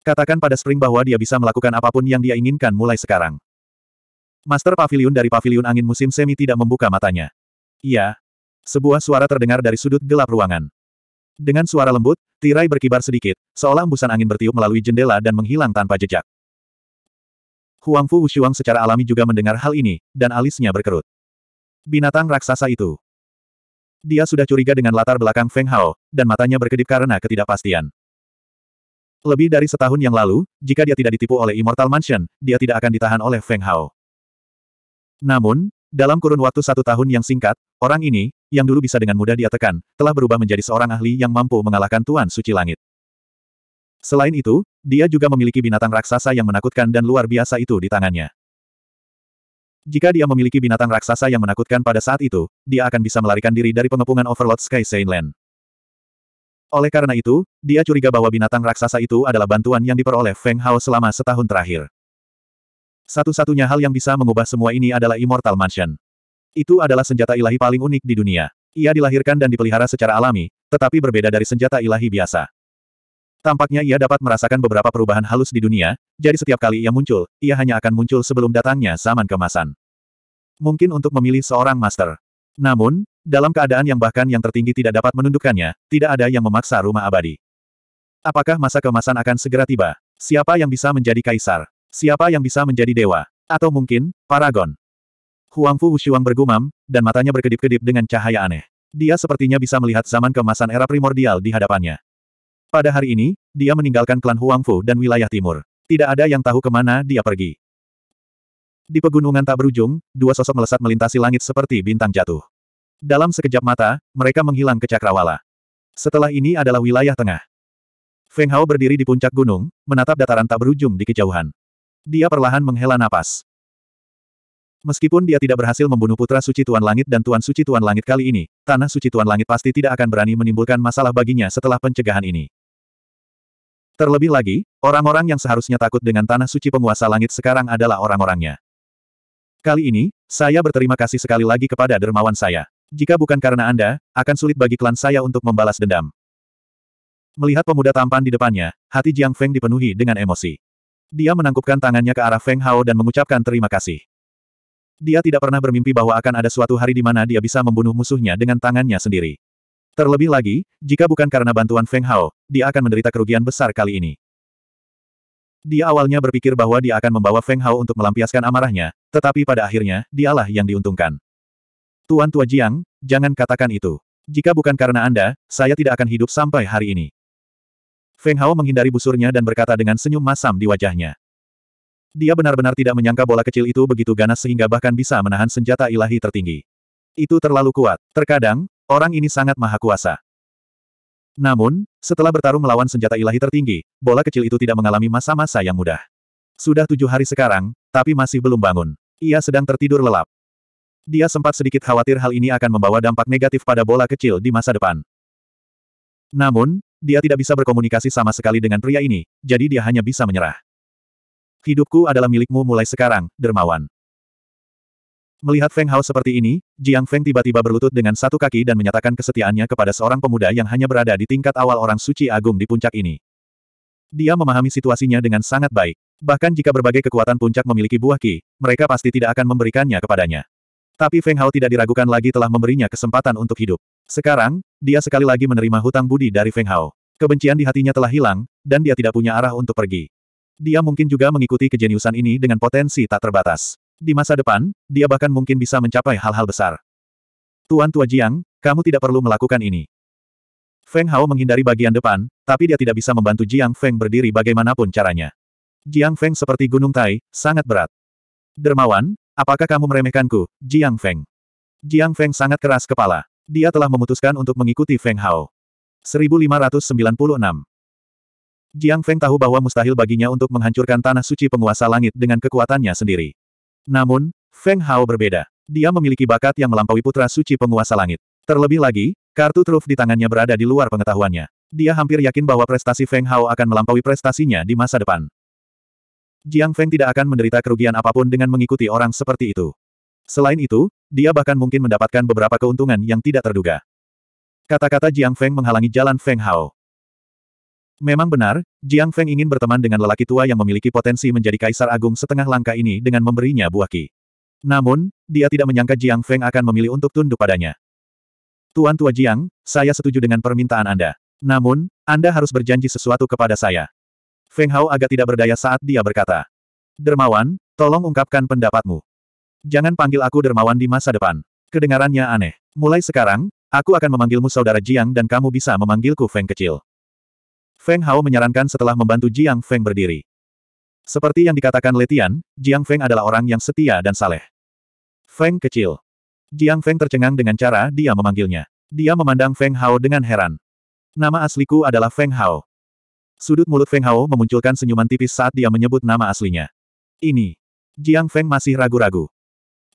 Katakan pada Spring bahwa dia bisa melakukan apapun yang dia inginkan mulai sekarang. Master Pavilion dari Pavilion Angin Musim Semi tidak membuka matanya. Iya. Sebuah suara terdengar dari sudut gelap ruangan. Dengan suara lembut, tirai berkibar sedikit, seolah embusan angin bertiup melalui jendela dan menghilang tanpa jejak. Huangfu Fu Wushuang secara alami juga mendengar hal ini, dan alisnya berkerut. Binatang raksasa itu. Dia sudah curiga dengan latar belakang Feng Hao, dan matanya berkedip karena ketidakpastian. Lebih dari setahun yang lalu, jika dia tidak ditipu oleh Immortal Mansion, dia tidak akan ditahan oleh Feng Hao. Namun, dalam kurun waktu satu tahun yang singkat, orang ini, yang dulu bisa dengan mudah dia telah berubah menjadi seorang ahli yang mampu mengalahkan Tuan Suci Langit. Selain itu, dia juga memiliki binatang raksasa yang menakutkan dan luar biasa itu di tangannya. Jika dia memiliki binatang raksasa yang menakutkan pada saat itu, dia akan bisa melarikan diri dari pengepungan Overlord Sky Sainland. Oleh karena itu, dia curiga bahwa binatang raksasa itu adalah bantuan yang diperoleh Feng Hao selama setahun terakhir. Satu-satunya hal yang bisa mengubah semua ini adalah Immortal Mansion. Itu adalah senjata ilahi paling unik di dunia. Ia dilahirkan dan dipelihara secara alami, tetapi berbeda dari senjata ilahi biasa. Tampaknya ia dapat merasakan beberapa perubahan halus di dunia, jadi setiap kali ia muncul, ia hanya akan muncul sebelum datangnya zaman kemasan. Mungkin untuk memilih seorang master. Namun, dalam keadaan yang bahkan yang tertinggi tidak dapat menundukkannya, tidak ada yang memaksa rumah abadi. Apakah masa kemasan akan segera tiba? Siapa yang bisa menjadi kaisar? Siapa yang bisa menjadi dewa? Atau mungkin, paragon? Huangfu Wushuang bergumam, dan matanya berkedip-kedip dengan cahaya aneh. Dia sepertinya bisa melihat zaman kemasan era primordial di hadapannya. Pada hari ini, dia meninggalkan klan Huangfu dan wilayah timur. Tidak ada yang tahu kemana dia pergi. Di pegunungan tak berujung, dua sosok melesat melintasi langit seperti bintang jatuh. Dalam sekejap mata, mereka menghilang ke cakrawala. Setelah ini adalah wilayah tengah. Feng Hao berdiri di puncak gunung, menatap dataran tak berujung di kejauhan. Dia perlahan menghela napas. Meskipun dia tidak berhasil membunuh putra suci Tuan Langit dan Tuan Suci Tuan Langit kali ini, tanah suci Tuan Langit pasti tidak akan berani menimbulkan masalah baginya setelah pencegahan ini. Terlebih lagi, orang-orang yang seharusnya takut dengan tanah suci penguasa langit sekarang adalah orang-orangnya. Kali ini, saya berterima kasih sekali lagi kepada dermawan saya. Jika bukan karena Anda, akan sulit bagi klan saya untuk membalas dendam. Melihat pemuda tampan di depannya, hati Jiang Feng dipenuhi dengan emosi. Dia menangkupkan tangannya ke arah Feng Hao dan mengucapkan terima kasih. Dia tidak pernah bermimpi bahwa akan ada suatu hari di mana dia bisa membunuh musuhnya dengan tangannya sendiri. Terlebih lagi, jika bukan karena bantuan Feng Hao, dia akan menderita kerugian besar kali ini. Dia awalnya berpikir bahwa dia akan membawa Feng Hao untuk melampiaskan amarahnya, tetapi pada akhirnya, dialah yang diuntungkan. Tuan Tua Jiang, jangan katakan itu. Jika bukan karena Anda, saya tidak akan hidup sampai hari ini. Feng Hao menghindari busurnya dan berkata dengan senyum masam di wajahnya. Dia benar-benar tidak menyangka bola kecil itu begitu ganas sehingga bahkan bisa menahan senjata ilahi tertinggi. Itu terlalu kuat. Terkadang, orang ini sangat maha kuasa. Namun, setelah bertarung melawan senjata ilahi tertinggi, bola kecil itu tidak mengalami masa-masa yang mudah. Sudah tujuh hari sekarang, tapi masih belum bangun. Ia sedang tertidur lelap. Dia sempat sedikit khawatir hal ini akan membawa dampak negatif pada bola kecil di masa depan. Namun, dia tidak bisa berkomunikasi sama sekali dengan pria ini, jadi dia hanya bisa menyerah. Hidupku adalah milikmu mulai sekarang, dermawan. Melihat Feng Hao seperti ini, Jiang Feng tiba-tiba berlutut dengan satu kaki dan menyatakan kesetiaannya kepada seorang pemuda yang hanya berada di tingkat awal orang suci agung di puncak ini. Dia memahami situasinya dengan sangat baik. Bahkan jika berbagai kekuatan puncak memiliki buah ki, mereka pasti tidak akan memberikannya kepadanya. Tapi Feng Hao tidak diragukan lagi telah memberinya kesempatan untuk hidup. Sekarang, dia sekali lagi menerima hutang budi dari Feng Hao. Kebencian di hatinya telah hilang, dan dia tidak punya arah untuk pergi. Dia mungkin juga mengikuti kejeniusan ini dengan potensi tak terbatas. Di masa depan, dia bahkan mungkin bisa mencapai hal-hal besar. Tuan Tua Jiang, kamu tidak perlu melakukan ini. Feng Hao menghindari bagian depan, tapi dia tidak bisa membantu Jiang Feng berdiri bagaimanapun caranya. Jiang Feng seperti gunung Tai, sangat berat. Dermawan, Apakah kamu meremehkanku, Jiang Feng? Jiang Feng sangat keras kepala. Dia telah memutuskan untuk mengikuti Feng Hao. 1596 Jiang Feng tahu bahwa mustahil baginya untuk menghancurkan tanah suci penguasa langit dengan kekuatannya sendiri. Namun, Feng Hao berbeda. Dia memiliki bakat yang melampaui putra suci penguasa langit. Terlebih lagi, kartu truf di tangannya berada di luar pengetahuannya. Dia hampir yakin bahwa prestasi Feng Hao akan melampaui prestasinya di masa depan. Jiang Feng tidak akan menderita kerugian apapun dengan mengikuti orang seperti itu. Selain itu, dia bahkan mungkin mendapatkan beberapa keuntungan yang tidak terduga. Kata-kata Jiang Feng menghalangi jalan Feng Hao. Memang benar, Jiang Feng ingin berteman dengan lelaki tua yang memiliki potensi menjadi kaisar agung setengah langkah ini dengan memberinya buah ki. Namun, dia tidak menyangka Jiang Feng akan memilih untuk tunduk padanya. Tuan Tua Jiang, saya setuju dengan permintaan Anda. Namun, Anda harus berjanji sesuatu kepada saya. Feng Hao agak tidak berdaya saat dia berkata. Dermawan, tolong ungkapkan pendapatmu. Jangan panggil aku dermawan di masa depan. Kedengarannya aneh. Mulai sekarang, aku akan memanggilmu saudara Jiang dan kamu bisa memanggilku Feng kecil. Feng Hao menyarankan setelah membantu Jiang Feng berdiri. Seperti yang dikatakan Letian, Jiang Feng adalah orang yang setia dan saleh. Feng kecil. Jiang Feng tercengang dengan cara dia memanggilnya. Dia memandang Feng Hao dengan heran. Nama asliku adalah Feng Hao. Sudut mulut Feng Hao memunculkan senyuman tipis saat dia menyebut nama aslinya. Ini. Jiang Feng masih ragu-ragu.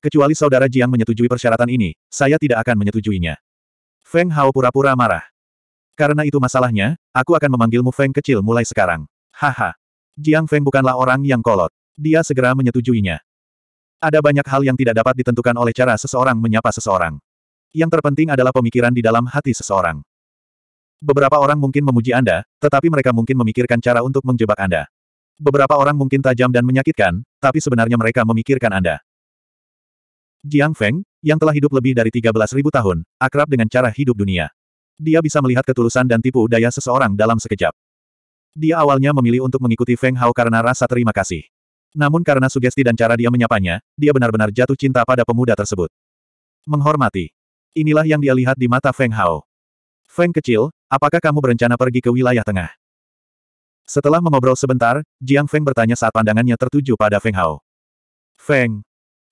Kecuali saudara Jiang menyetujui persyaratan ini, saya tidak akan menyetujuinya. Feng Hao pura-pura marah. Karena itu masalahnya, aku akan memanggilmu Feng kecil mulai sekarang. Haha. Jiang Feng bukanlah orang yang kolot. Dia segera menyetujuinya. Ada banyak hal yang tidak dapat ditentukan oleh cara seseorang menyapa seseorang. Yang terpenting adalah pemikiran di dalam hati seseorang. Beberapa orang mungkin memuji Anda, tetapi mereka mungkin memikirkan cara untuk menjebak Anda. Beberapa orang mungkin tajam dan menyakitkan, tapi sebenarnya mereka memikirkan Anda. Jiang Feng, yang telah hidup lebih dari 13.000 tahun, akrab dengan cara hidup dunia. Dia bisa melihat ketulusan dan tipu daya seseorang dalam sekejap. Dia awalnya memilih untuk mengikuti Feng Hao karena rasa terima kasih. Namun karena sugesti dan cara dia menyapanya, dia benar-benar jatuh cinta pada pemuda tersebut. Menghormati. Inilah yang dia lihat di mata Feng Hao. Feng kecil, Apakah kamu berencana pergi ke wilayah tengah? Setelah mengobrol sebentar, Jiang Feng bertanya saat pandangannya tertuju pada Feng Hao. Feng.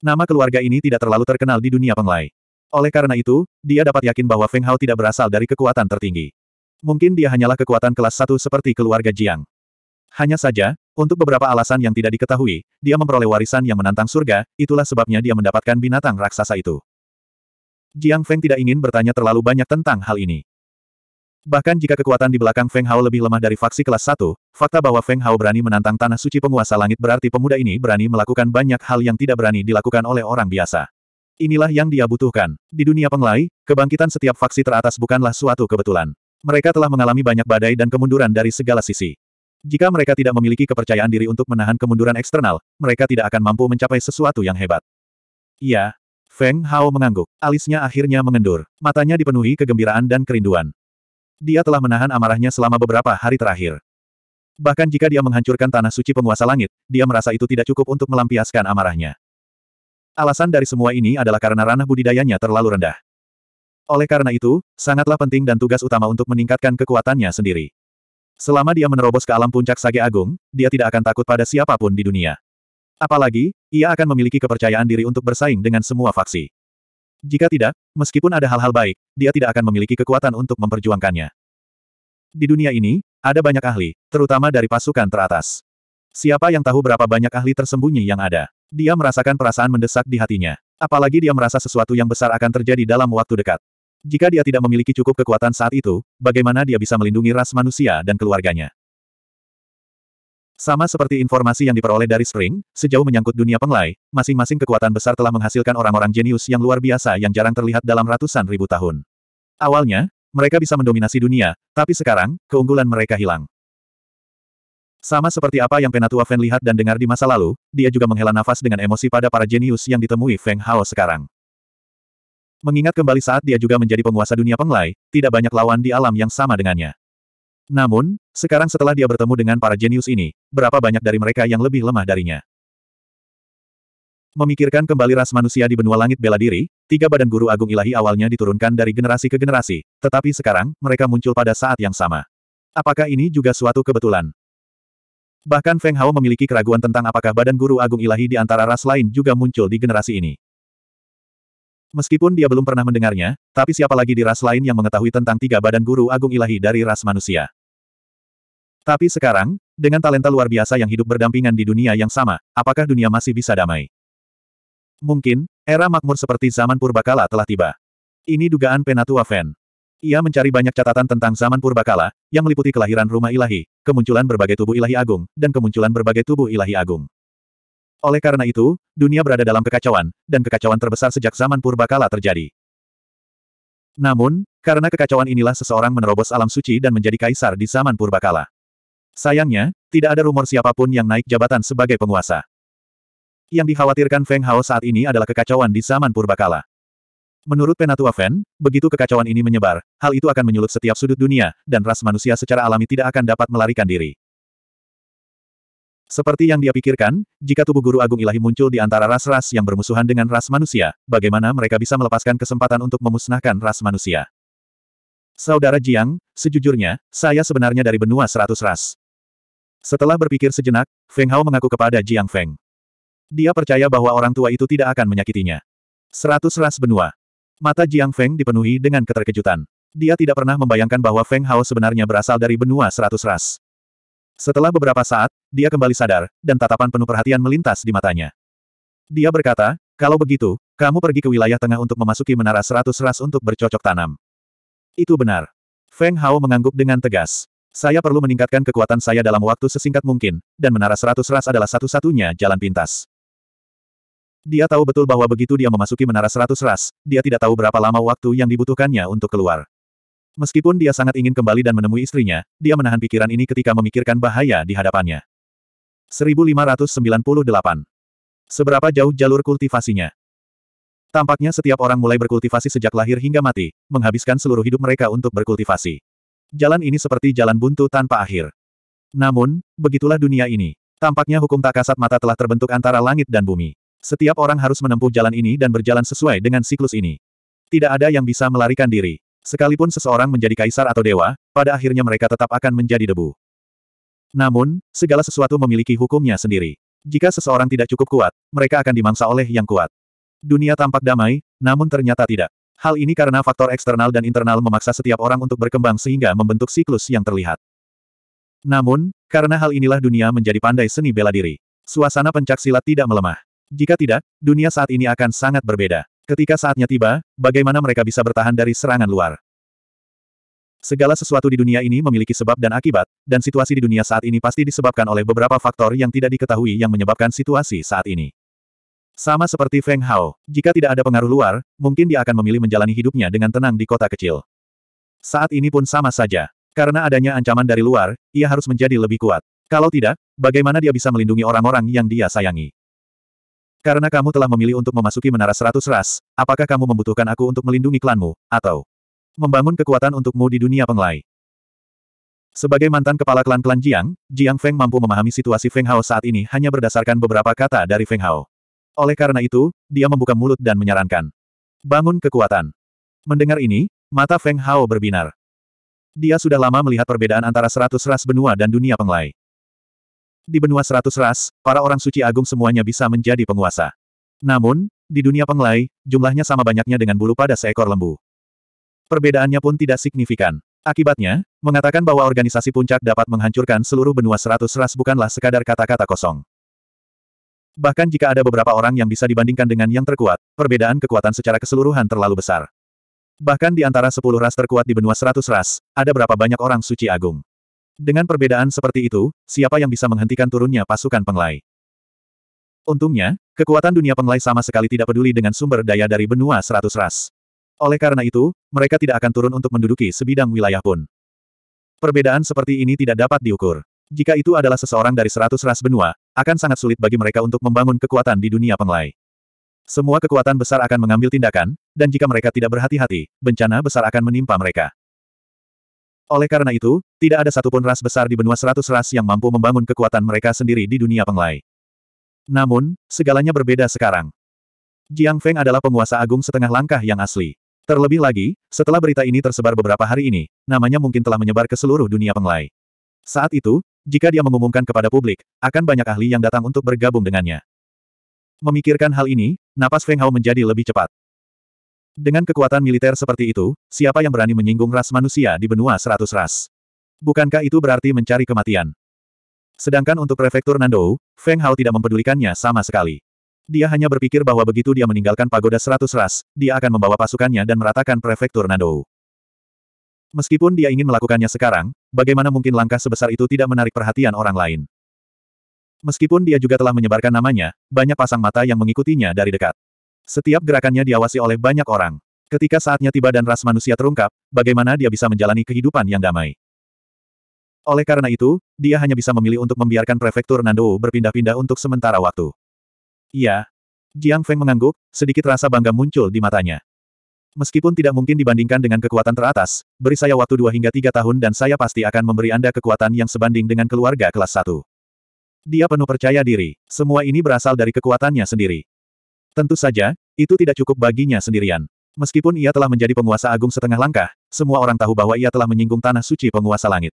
Nama keluarga ini tidak terlalu terkenal di dunia penglai. Oleh karena itu, dia dapat yakin bahwa Feng Hao tidak berasal dari kekuatan tertinggi. Mungkin dia hanyalah kekuatan kelas satu seperti keluarga Jiang. Hanya saja, untuk beberapa alasan yang tidak diketahui, dia memperoleh warisan yang menantang surga, itulah sebabnya dia mendapatkan binatang raksasa itu. Jiang Feng tidak ingin bertanya terlalu banyak tentang hal ini. Bahkan jika kekuatan di belakang Feng Hao lebih lemah dari faksi kelas 1, fakta bahwa Feng Hao berani menantang tanah suci penguasa langit berarti pemuda ini berani melakukan banyak hal yang tidak berani dilakukan oleh orang biasa. Inilah yang dia butuhkan. Di dunia penglai, kebangkitan setiap faksi teratas bukanlah suatu kebetulan. Mereka telah mengalami banyak badai dan kemunduran dari segala sisi. Jika mereka tidak memiliki kepercayaan diri untuk menahan kemunduran eksternal, mereka tidak akan mampu mencapai sesuatu yang hebat. Iya. Feng Hao mengangguk. Alisnya akhirnya mengendur. Matanya dipenuhi kegembiraan dan kerinduan. Dia telah menahan amarahnya selama beberapa hari terakhir. Bahkan jika dia menghancurkan tanah suci penguasa langit, dia merasa itu tidak cukup untuk melampiaskan amarahnya. Alasan dari semua ini adalah karena ranah budidayanya terlalu rendah. Oleh karena itu, sangatlah penting dan tugas utama untuk meningkatkan kekuatannya sendiri. Selama dia menerobos ke alam puncak Sage Agung, dia tidak akan takut pada siapapun di dunia. Apalagi, ia akan memiliki kepercayaan diri untuk bersaing dengan semua faksi. Jika tidak, meskipun ada hal-hal baik, dia tidak akan memiliki kekuatan untuk memperjuangkannya. Di dunia ini, ada banyak ahli, terutama dari pasukan teratas. Siapa yang tahu berapa banyak ahli tersembunyi yang ada? Dia merasakan perasaan mendesak di hatinya. Apalagi dia merasa sesuatu yang besar akan terjadi dalam waktu dekat. Jika dia tidak memiliki cukup kekuatan saat itu, bagaimana dia bisa melindungi ras manusia dan keluarganya? Sama seperti informasi yang diperoleh dari Spring, sejauh menyangkut dunia penglai, masing-masing kekuatan besar telah menghasilkan orang-orang jenius yang luar biasa yang jarang terlihat dalam ratusan ribu tahun. Awalnya, mereka bisa mendominasi dunia, tapi sekarang, keunggulan mereka hilang. Sama seperti apa yang Penatua Feng lihat dan dengar di masa lalu, dia juga menghela nafas dengan emosi pada para jenius yang ditemui Feng Hao sekarang. Mengingat kembali saat dia juga menjadi penguasa dunia penglai, tidak banyak lawan di alam yang sama dengannya. Namun, sekarang setelah dia bertemu dengan para jenius ini, berapa banyak dari mereka yang lebih lemah darinya? Memikirkan kembali ras manusia di benua langit bela diri, tiga badan guru agung ilahi awalnya diturunkan dari generasi ke generasi, tetapi sekarang, mereka muncul pada saat yang sama. Apakah ini juga suatu kebetulan? Bahkan Feng Hao memiliki keraguan tentang apakah badan guru agung ilahi di antara ras lain juga muncul di generasi ini. Meskipun dia belum pernah mendengarnya, tapi siapa lagi di ras lain yang mengetahui tentang tiga badan guru agung ilahi dari ras manusia. Tapi sekarang, dengan talenta luar biasa yang hidup berdampingan di dunia yang sama, apakah dunia masih bisa damai? Mungkin, era makmur seperti zaman purbakala telah tiba. Ini dugaan Penatua Fen. Ia mencari banyak catatan tentang zaman purbakala, yang meliputi kelahiran rumah ilahi, kemunculan berbagai tubuh ilahi agung, dan kemunculan berbagai tubuh ilahi agung. Oleh karena itu, dunia berada dalam kekacauan, dan kekacauan terbesar sejak zaman purba kala terjadi. Namun, karena kekacauan inilah seseorang menerobos alam suci dan menjadi kaisar di zaman purba kala. Sayangnya, tidak ada rumor siapapun yang naik jabatan sebagai penguasa. Yang dikhawatirkan Feng Hao saat ini adalah kekacauan di zaman purba kala. Menurut Penatua Fen, begitu kekacauan ini menyebar, hal itu akan menyulut setiap sudut dunia, dan ras manusia secara alami tidak akan dapat melarikan diri. Seperti yang dia pikirkan, jika tubuh guru agung ilahi muncul di antara ras-ras yang bermusuhan dengan ras manusia, bagaimana mereka bisa melepaskan kesempatan untuk memusnahkan ras manusia? Saudara Jiang, sejujurnya, saya sebenarnya dari benua seratus ras. Setelah berpikir sejenak, Feng Hao mengaku kepada Jiang Feng. Dia percaya bahwa orang tua itu tidak akan menyakitinya. Seratus ras benua. Mata Jiang Feng dipenuhi dengan keterkejutan. Dia tidak pernah membayangkan bahwa Feng Hao sebenarnya berasal dari benua seratus ras. Setelah beberapa saat, dia kembali sadar, dan tatapan penuh perhatian melintas di matanya. Dia berkata, kalau begitu, kamu pergi ke wilayah tengah untuk memasuki menara seratus ras untuk bercocok tanam. Itu benar. Feng Hao mengangguk dengan tegas. Saya perlu meningkatkan kekuatan saya dalam waktu sesingkat mungkin, dan menara seratus ras adalah satu-satunya jalan pintas. Dia tahu betul bahwa begitu dia memasuki menara seratus ras, dia tidak tahu berapa lama waktu yang dibutuhkannya untuk keluar. Meskipun dia sangat ingin kembali dan menemui istrinya, dia menahan pikiran ini ketika memikirkan bahaya di hadapannya. 1598. Seberapa jauh jalur kultivasinya? Tampaknya setiap orang mulai berkultivasi sejak lahir hingga mati, menghabiskan seluruh hidup mereka untuk berkultivasi. Jalan ini seperti jalan buntu tanpa akhir. Namun, begitulah dunia ini. Tampaknya hukum tak kasat mata telah terbentuk antara langit dan bumi. Setiap orang harus menempuh jalan ini dan berjalan sesuai dengan siklus ini. Tidak ada yang bisa melarikan diri. Sekalipun seseorang menjadi kaisar atau dewa, pada akhirnya mereka tetap akan menjadi debu. Namun, segala sesuatu memiliki hukumnya sendiri. Jika seseorang tidak cukup kuat, mereka akan dimangsa oleh yang kuat. Dunia tampak damai, namun ternyata tidak. Hal ini karena faktor eksternal dan internal memaksa setiap orang untuk berkembang sehingga membentuk siklus yang terlihat. Namun, karena hal inilah dunia menjadi pandai seni bela diri. Suasana pencak silat tidak melemah. Jika tidak, dunia saat ini akan sangat berbeda. Ketika saatnya tiba, bagaimana mereka bisa bertahan dari serangan luar? Segala sesuatu di dunia ini memiliki sebab dan akibat, dan situasi di dunia saat ini pasti disebabkan oleh beberapa faktor yang tidak diketahui yang menyebabkan situasi saat ini. Sama seperti Feng Hao, jika tidak ada pengaruh luar, mungkin dia akan memilih menjalani hidupnya dengan tenang di kota kecil. Saat ini pun sama saja. Karena adanya ancaman dari luar, ia harus menjadi lebih kuat. Kalau tidak, bagaimana dia bisa melindungi orang-orang yang dia sayangi? Karena kamu telah memilih untuk memasuki menara seratus ras, apakah kamu membutuhkan aku untuk melindungi klanmu, atau membangun kekuatan untukmu di dunia penglai? Sebagai mantan kepala klan-klan Jiang, Jiang Feng mampu memahami situasi Feng Hao saat ini hanya berdasarkan beberapa kata dari Feng Hao. Oleh karena itu, dia membuka mulut dan menyarankan. Bangun kekuatan. Mendengar ini, mata Feng Hao berbinar. Dia sudah lama melihat perbedaan antara seratus ras benua dan dunia penglai. Di benua seratus ras, para orang suci agung semuanya bisa menjadi penguasa. Namun, di dunia penglai, jumlahnya sama banyaknya dengan bulu pada seekor lembu. Perbedaannya pun tidak signifikan. Akibatnya, mengatakan bahwa organisasi puncak dapat menghancurkan seluruh benua seratus ras bukanlah sekadar kata-kata kosong. Bahkan jika ada beberapa orang yang bisa dibandingkan dengan yang terkuat, perbedaan kekuatan secara keseluruhan terlalu besar. Bahkan di antara sepuluh ras terkuat di benua seratus ras, ada berapa banyak orang suci agung. Dengan perbedaan seperti itu, siapa yang bisa menghentikan turunnya pasukan penglai? Untungnya, kekuatan dunia penglai sama sekali tidak peduli dengan sumber daya dari benua seratus ras. Oleh karena itu, mereka tidak akan turun untuk menduduki sebidang wilayah pun. Perbedaan seperti ini tidak dapat diukur. Jika itu adalah seseorang dari seratus ras benua, akan sangat sulit bagi mereka untuk membangun kekuatan di dunia penglai. Semua kekuatan besar akan mengambil tindakan, dan jika mereka tidak berhati-hati, bencana besar akan menimpa mereka. Oleh karena itu, tidak ada satupun ras besar di benua seratus ras yang mampu membangun kekuatan mereka sendiri di dunia penglai. Namun, segalanya berbeda sekarang. Jiang Feng adalah penguasa agung setengah langkah yang asli. Terlebih lagi, setelah berita ini tersebar beberapa hari ini, namanya mungkin telah menyebar ke seluruh dunia penglai. Saat itu, jika dia mengumumkan kepada publik, akan banyak ahli yang datang untuk bergabung dengannya. Memikirkan hal ini, napas Feng Hao menjadi lebih cepat. Dengan kekuatan militer seperti itu, siapa yang berani menyinggung ras manusia di benua seratus ras? Bukankah itu berarti mencari kematian? Sedangkan untuk prefektur Nandou, Feng Hao tidak mempedulikannya sama sekali. Dia hanya berpikir bahwa begitu dia meninggalkan pagoda seratus ras, dia akan membawa pasukannya dan meratakan prefektur Nandou. Meskipun dia ingin melakukannya sekarang, bagaimana mungkin langkah sebesar itu tidak menarik perhatian orang lain? Meskipun dia juga telah menyebarkan namanya, banyak pasang mata yang mengikutinya dari dekat. Setiap gerakannya diawasi oleh banyak orang. Ketika saatnya tiba dan ras manusia terungkap, bagaimana dia bisa menjalani kehidupan yang damai? Oleh karena itu, dia hanya bisa memilih untuk membiarkan prefektur Nando berpindah-pindah untuk sementara waktu. Iya. Jiang Feng mengangguk, sedikit rasa bangga muncul di matanya. Meskipun tidak mungkin dibandingkan dengan kekuatan teratas, beri saya waktu dua hingga tiga tahun dan saya pasti akan memberi Anda kekuatan yang sebanding dengan keluarga kelas satu. Dia penuh percaya diri, semua ini berasal dari kekuatannya sendiri. Tentu saja, itu tidak cukup baginya sendirian. Meskipun ia telah menjadi penguasa agung setengah langkah, semua orang tahu bahwa ia telah menyinggung tanah suci penguasa langit.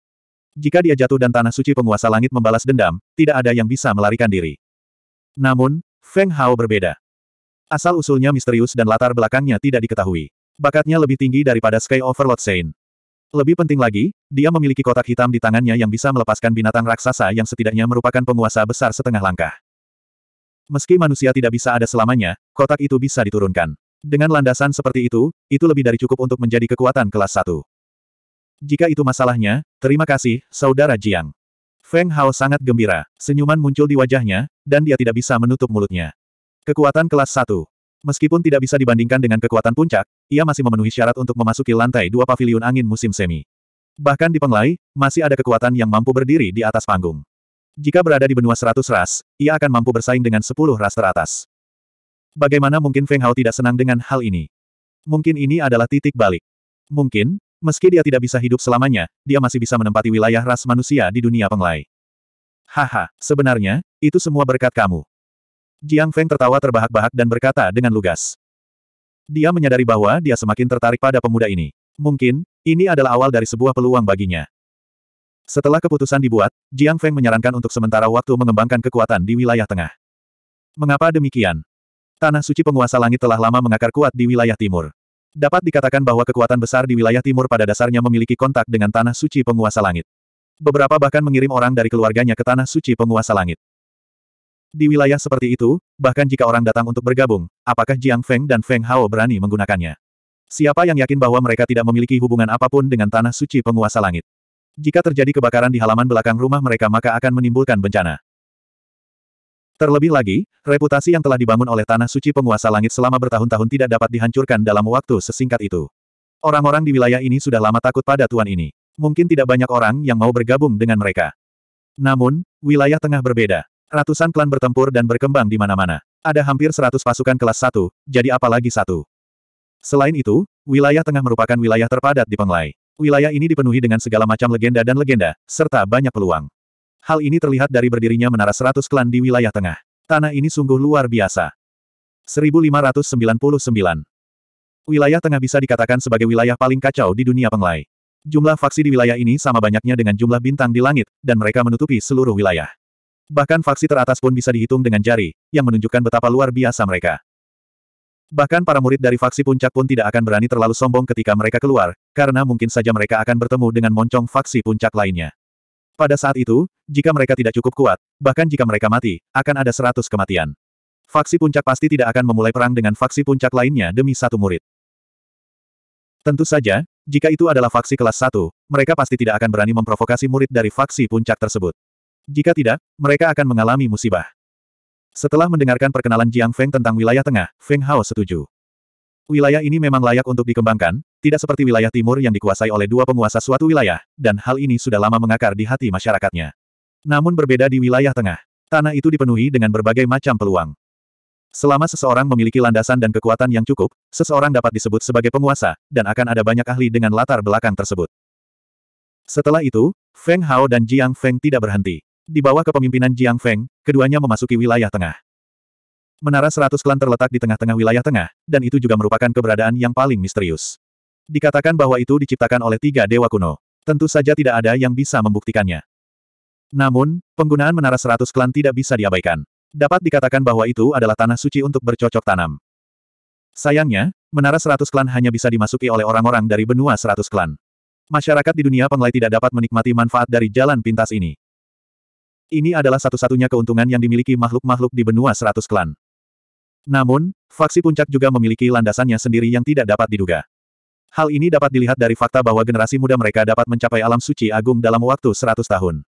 Jika dia jatuh dan tanah suci penguasa langit membalas dendam, tidak ada yang bisa melarikan diri. Namun, Feng Hao berbeda. Asal-usulnya misterius dan latar belakangnya tidak diketahui. Bakatnya lebih tinggi daripada Sky Overlord Saint. Lebih penting lagi, dia memiliki kotak hitam di tangannya yang bisa melepaskan binatang raksasa yang setidaknya merupakan penguasa besar setengah langkah. Meski manusia tidak bisa ada selamanya, kotak itu bisa diturunkan. Dengan landasan seperti itu, itu lebih dari cukup untuk menjadi kekuatan kelas 1. Jika itu masalahnya, terima kasih, Saudara Jiang. Feng Hao sangat gembira, senyuman muncul di wajahnya, dan dia tidak bisa menutup mulutnya. Kekuatan kelas 1. Meskipun tidak bisa dibandingkan dengan kekuatan puncak, ia masih memenuhi syarat untuk memasuki lantai dua pavilion angin musim semi. Bahkan di Penglai, masih ada kekuatan yang mampu berdiri di atas panggung. Jika berada di benua seratus ras, ia akan mampu bersaing dengan sepuluh ras teratas. Bagaimana mungkin Feng Hao tidak senang dengan hal ini? Mungkin ini adalah titik balik. Mungkin, meski dia tidak bisa hidup selamanya, dia masih bisa menempati wilayah ras manusia di dunia penglai. Haha, sebenarnya, itu semua berkat kamu. Jiang Feng tertawa terbahak-bahak dan berkata dengan lugas. Dia menyadari bahwa dia semakin tertarik pada pemuda ini. Mungkin, ini adalah awal dari sebuah peluang baginya. Setelah keputusan dibuat, Jiang Feng menyarankan untuk sementara waktu mengembangkan kekuatan di wilayah tengah. Mengapa demikian? Tanah suci penguasa langit telah lama mengakar kuat di wilayah timur. Dapat dikatakan bahwa kekuatan besar di wilayah timur pada dasarnya memiliki kontak dengan tanah suci penguasa langit. Beberapa bahkan mengirim orang dari keluarganya ke tanah suci penguasa langit. Di wilayah seperti itu, bahkan jika orang datang untuk bergabung, apakah Jiang Feng dan Feng Hao berani menggunakannya? Siapa yang yakin bahwa mereka tidak memiliki hubungan apapun dengan tanah suci penguasa langit? Jika terjadi kebakaran di halaman belakang rumah mereka maka akan menimbulkan bencana. Terlebih lagi, reputasi yang telah dibangun oleh Tanah Suci Penguasa Langit selama bertahun-tahun tidak dapat dihancurkan dalam waktu sesingkat itu. Orang-orang di wilayah ini sudah lama takut pada Tuan ini. Mungkin tidak banyak orang yang mau bergabung dengan mereka. Namun, wilayah tengah berbeda. Ratusan klan bertempur dan berkembang di mana-mana. Ada hampir seratus pasukan kelas satu, jadi apalagi satu. Selain itu, wilayah tengah merupakan wilayah terpadat di Penglai. Wilayah ini dipenuhi dengan segala macam legenda dan legenda, serta banyak peluang. Hal ini terlihat dari berdirinya menara seratus klan di wilayah tengah. Tanah ini sungguh luar biasa. 1599 Wilayah tengah bisa dikatakan sebagai wilayah paling kacau di dunia penglai. Jumlah faksi di wilayah ini sama banyaknya dengan jumlah bintang di langit, dan mereka menutupi seluruh wilayah. Bahkan faksi teratas pun bisa dihitung dengan jari, yang menunjukkan betapa luar biasa mereka. Bahkan para murid dari faksi puncak pun tidak akan berani terlalu sombong ketika mereka keluar, karena mungkin saja mereka akan bertemu dengan moncong faksi puncak lainnya. Pada saat itu, jika mereka tidak cukup kuat, bahkan jika mereka mati, akan ada seratus kematian. Faksi puncak pasti tidak akan memulai perang dengan faksi puncak lainnya demi satu murid. Tentu saja, jika itu adalah faksi kelas satu, mereka pasti tidak akan berani memprovokasi murid dari faksi puncak tersebut. Jika tidak, mereka akan mengalami musibah. Setelah mendengarkan perkenalan Jiang Feng tentang wilayah tengah, Feng Hao setuju. Wilayah ini memang layak untuk dikembangkan, tidak seperti wilayah timur yang dikuasai oleh dua penguasa suatu wilayah, dan hal ini sudah lama mengakar di hati masyarakatnya. Namun berbeda di wilayah tengah. Tanah itu dipenuhi dengan berbagai macam peluang. Selama seseorang memiliki landasan dan kekuatan yang cukup, seseorang dapat disebut sebagai penguasa, dan akan ada banyak ahli dengan latar belakang tersebut. Setelah itu, Feng Hao dan Jiang Feng tidak berhenti. Di bawah kepemimpinan Jiang Feng, keduanya memasuki wilayah tengah. Menara seratus klan terletak di tengah-tengah wilayah tengah, dan itu juga merupakan keberadaan yang paling misterius. Dikatakan bahwa itu diciptakan oleh tiga dewa kuno. Tentu saja tidak ada yang bisa membuktikannya. Namun, penggunaan menara seratus klan tidak bisa diabaikan. Dapat dikatakan bahwa itu adalah tanah suci untuk bercocok tanam. Sayangnya, menara seratus klan hanya bisa dimasuki oleh orang-orang dari benua seratus klan. Masyarakat di dunia penglai tidak dapat menikmati manfaat dari jalan pintas ini. Ini adalah satu-satunya keuntungan yang dimiliki makhluk-makhluk di benua seratus klan. Namun, faksi puncak juga memiliki landasannya sendiri yang tidak dapat diduga. Hal ini dapat dilihat dari fakta bahwa generasi muda mereka dapat mencapai alam suci agung dalam waktu seratus tahun.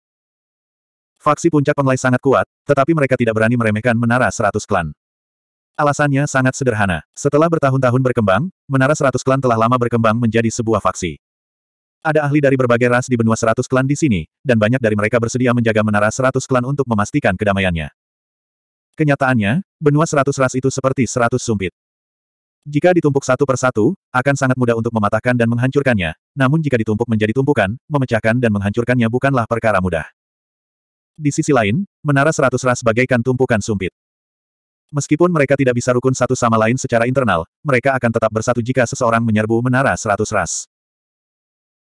Faksi puncak penglai sangat kuat, tetapi mereka tidak berani meremehkan menara Seratus klan. Alasannya sangat sederhana. Setelah bertahun-tahun berkembang, menara Seratus klan telah lama berkembang menjadi sebuah faksi. Ada ahli dari berbagai ras di benua seratus klan di sini, dan banyak dari mereka bersedia menjaga menara seratus klan untuk memastikan kedamaiannya. Kenyataannya, benua seratus ras itu seperti seratus sumpit. Jika ditumpuk satu persatu, akan sangat mudah untuk mematahkan dan menghancurkannya, namun jika ditumpuk menjadi tumpukan, memecahkan dan menghancurkannya bukanlah perkara mudah. Di sisi lain, menara seratus ras bagaikan tumpukan sumpit. Meskipun mereka tidak bisa rukun satu sama lain secara internal, mereka akan tetap bersatu jika seseorang menyerbu menara seratus ras.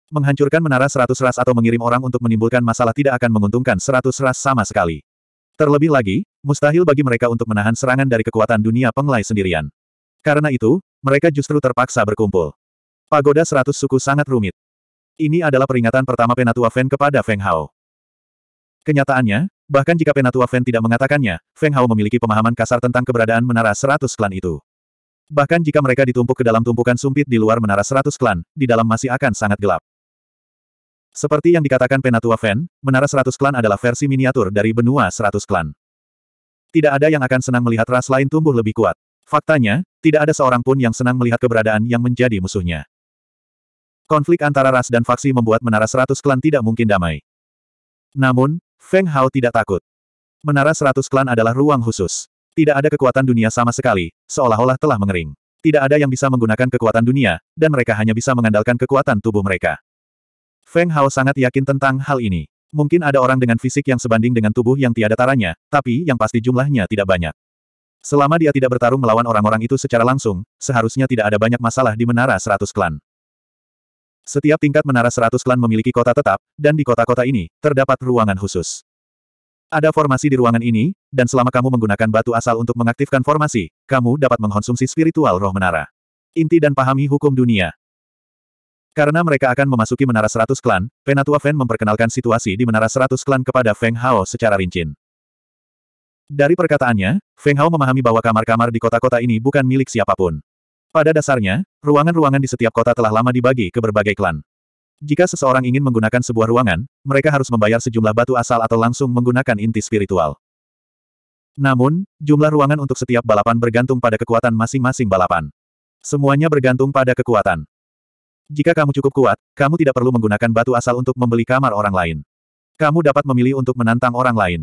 Menghancurkan menara seratus ras atau mengirim orang untuk menimbulkan masalah tidak akan menguntungkan seratus ras sama sekali. Terlebih lagi, mustahil bagi mereka untuk menahan serangan dari kekuatan dunia penglai sendirian. Karena itu, mereka justru terpaksa berkumpul. Pagoda seratus suku sangat rumit. Ini adalah peringatan pertama Penatua Fen kepada Feng Hao. Kenyataannya, bahkan jika Penatua Fen tidak mengatakannya, Feng Hao memiliki pemahaman kasar tentang keberadaan menara seratus klan itu. Bahkan jika mereka ditumpuk ke dalam tumpukan sumpit di luar menara seratus klan, di dalam masih akan sangat gelap. Seperti yang dikatakan Penatua Fen, Menara Seratus Klan adalah versi miniatur dari benua Seratus Klan. Tidak ada yang akan senang melihat ras lain tumbuh lebih kuat. Faktanya, tidak ada seorang pun yang senang melihat keberadaan yang menjadi musuhnya. Konflik antara ras dan faksi membuat Menara Seratus Klan tidak mungkin damai. Namun, Feng Hao tidak takut. Menara Seratus Klan adalah ruang khusus. Tidak ada kekuatan dunia sama sekali, seolah-olah telah mengering. Tidak ada yang bisa menggunakan kekuatan dunia, dan mereka hanya bisa mengandalkan kekuatan tubuh mereka. Feng Hao sangat yakin tentang hal ini. Mungkin ada orang dengan fisik yang sebanding dengan tubuh yang tiada taranya, tapi yang pasti jumlahnya tidak banyak. Selama dia tidak bertarung melawan orang-orang itu secara langsung, seharusnya tidak ada banyak masalah di Menara Seratus Klan. Setiap tingkat Menara Seratus Klan memiliki kota tetap, dan di kota-kota ini, terdapat ruangan khusus. Ada formasi di ruangan ini, dan selama kamu menggunakan batu asal untuk mengaktifkan formasi, kamu dapat mengkonsumsi spiritual roh menara. Inti dan pahami hukum dunia. Karena mereka akan memasuki Menara Seratus Klan, Penatua Feng memperkenalkan situasi di Menara Seratus Klan kepada Feng Hao secara rinci. Dari perkataannya, Feng Hao memahami bahwa kamar-kamar di kota-kota ini bukan milik siapapun. Pada dasarnya, ruangan-ruangan di setiap kota telah lama dibagi ke berbagai klan. Jika seseorang ingin menggunakan sebuah ruangan, mereka harus membayar sejumlah batu asal atau langsung menggunakan inti spiritual. Namun, jumlah ruangan untuk setiap balapan bergantung pada kekuatan masing-masing balapan. Semuanya bergantung pada kekuatan. Jika kamu cukup kuat, kamu tidak perlu menggunakan batu asal untuk membeli kamar orang lain. Kamu dapat memilih untuk menantang orang lain.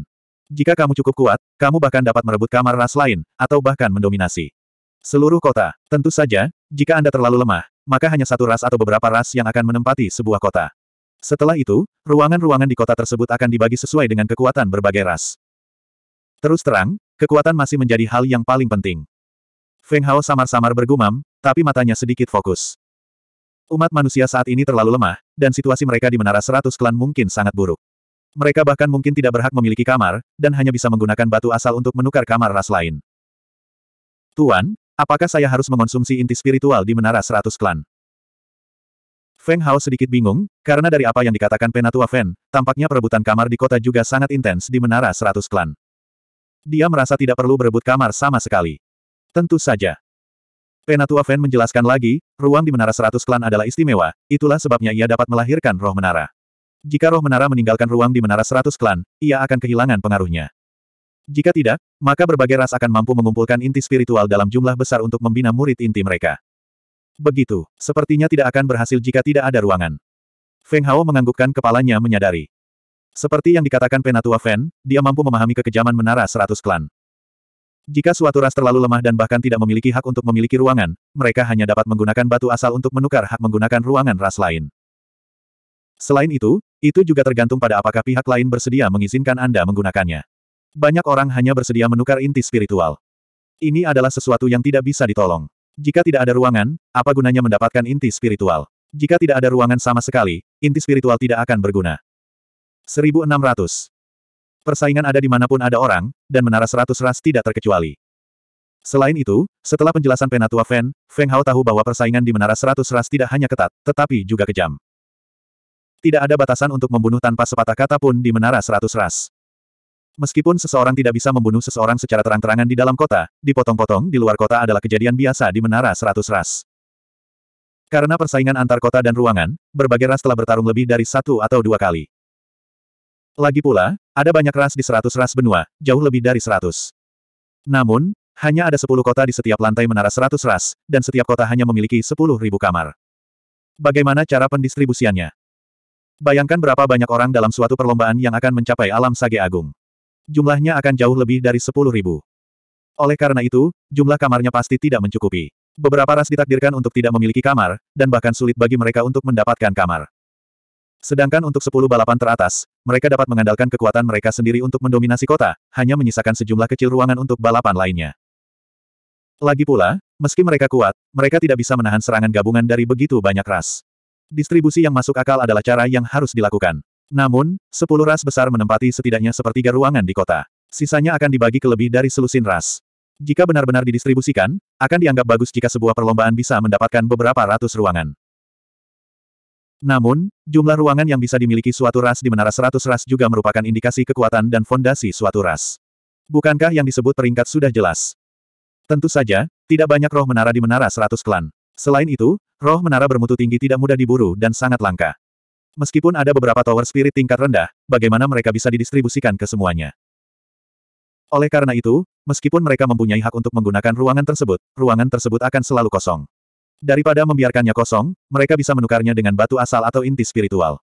Jika kamu cukup kuat, kamu bahkan dapat merebut kamar ras lain, atau bahkan mendominasi. Seluruh kota, tentu saja, jika Anda terlalu lemah, maka hanya satu ras atau beberapa ras yang akan menempati sebuah kota. Setelah itu, ruangan-ruangan di kota tersebut akan dibagi sesuai dengan kekuatan berbagai ras. Terus terang, kekuatan masih menjadi hal yang paling penting. Feng Hao samar-samar bergumam, tapi matanya sedikit fokus. Umat manusia saat ini terlalu lemah, dan situasi mereka di Menara Seratus Klan mungkin sangat buruk. Mereka bahkan mungkin tidak berhak memiliki kamar, dan hanya bisa menggunakan batu asal untuk menukar kamar ras lain. Tuan, apakah saya harus mengonsumsi inti spiritual di Menara Seratus Klan? Feng Hao sedikit bingung, karena dari apa yang dikatakan Penatua Feng, tampaknya perebutan kamar di kota juga sangat intens di Menara Seratus Klan. Dia merasa tidak perlu berebut kamar sama sekali. Tentu saja. Penatua Fan menjelaskan lagi, ruang di Menara Seratus Klan adalah istimewa, itulah sebabnya ia dapat melahirkan roh menara. Jika roh menara meninggalkan ruang di Menara Seratus Klan, ia akan kehilangan pengaruhnya. Jika tidak, maka berbagai ras akan mampu mengumpulkan inti spiritual dalam jumlah besar untuk membina murid inti mereka. Begitu, sepertinya tidak akan berhasil jika tidak ada ruangan. Feng Hao menganggukkan kepalanya menyadari. Seperti yang dikatakan Penatua Fan, dia mampu memahami kekejaman menara seratus klan. Jika suatu ras terlalu lemah dan bahkan tidak memiliki hak untuk memiliki ruangan, mereka hanya dapat menggunakan batu asal untuk menukar hak menggunakan ruangan ras lain. Selain itu, itu juga tergantung pada apakah pihak lain bersedia mengizinkan Anda menggunakannya. Banyak orang hanya bersedia menukar inti spiritual. Ini adalah sesuatu yang tidak bisa ditolong. Jika tidak ada ruangan, apa gunanya mendapatkan inti spiritual? Jika tidak ada ruangan sama sekali, inti spiritual tidak akan berguna. 1600. Persaingan ada di pun ada orang, dan menara seratus ras tidak terkecuali. Selain itu, setelah penjelasan Penatua Fen, Feng Hao tahu bahwa persaingan di Menara Seratus Ras tidak hanya ketat, tetapi juga kejam. Tidak ada batasan untuk membunuh tanpa sepatah kata pun di Menara Seratus Ras. Meskipun seseorang tidak bisa membunuh seseorang secara terang-terangan di dalam kota, dipotong-potong di luar kota adalah kejadian biasa di Menara Seratus Ras. Karena persaingan antar kota dan ruangan, berbagai ras telah bertarung lebih dari satu atau dua kali. Lagi pula, ada banyak ras di seratus ras benua, jauh lebih dari seratus. Namun, hanya ada sepuluh kota di setiap lantai menara seratus ras, dan setiap kota hanya memiliki sepuluh ribu kamar. Bagaimana cara pendistribusiannya? Bayangkan berapa banyak orang dalam suatu perlombaan yang akan mencapai alam sage agung. Jumlahnya akan jauh lebih dari sepuluh ribu. Oleh karena itu, jumlah kamarnya pasti tidak mencukupi. Beberapa ras ditakdirkan untuk tidak memiliki kamar, dan bahkan sulit bagi mereka untuk mendapatkan kamar. Sedangkan untuk sepuluh balapan teratas, mereka dapat mengandalkan kekuatan mereka sendiri untuk mendominasi kota, hanya menyisakan sejumlah kecil ruangan untuk balapan lainnya. Lagi pula, meski mereka kuat, mereka tidak bisa menahan serangan gabungan dari begitu banyak ras. Distribusi yang masuk akal adalah cara yang harus dilakukan. Namun, sepuluh ras besar menempati setidaknya sepertiga ruangan di kota. Sisanya akan dibagi ke lebih dari selusin ras. Jika benar-benar didistribusikan, akan dianggap bagus jika sebuah perlombaan bisa mendapatkan beberapa ratus ruangan. Namun, jumlah ruangan yang bisa dimiliki suatu ras di Menara Seratus Ras juga merupakan indikasi kekuatan dan fondasi suatu ras. Bukankah yang disebut peringkat sudah jelas? Tentu saja, tidak banyak roh menara di Menara Seratus Klan. Selain itu, roh menara bermutu tinggi tidak mudah diburu dan sangat langka. Meskipun ada beberapa tower spirit tingkat rendah, bagaimana mereka bisa didistribusikan ke semuanya? Oleh karena itu, meskipun mereka mempunyai hak untuk menggunakan ruangan tersebut, ruangan tersebut akan selalu kosong. Daripada membiarkannya kosong, mereka bisa menukarnya dengan batu asal atau inti spiritual.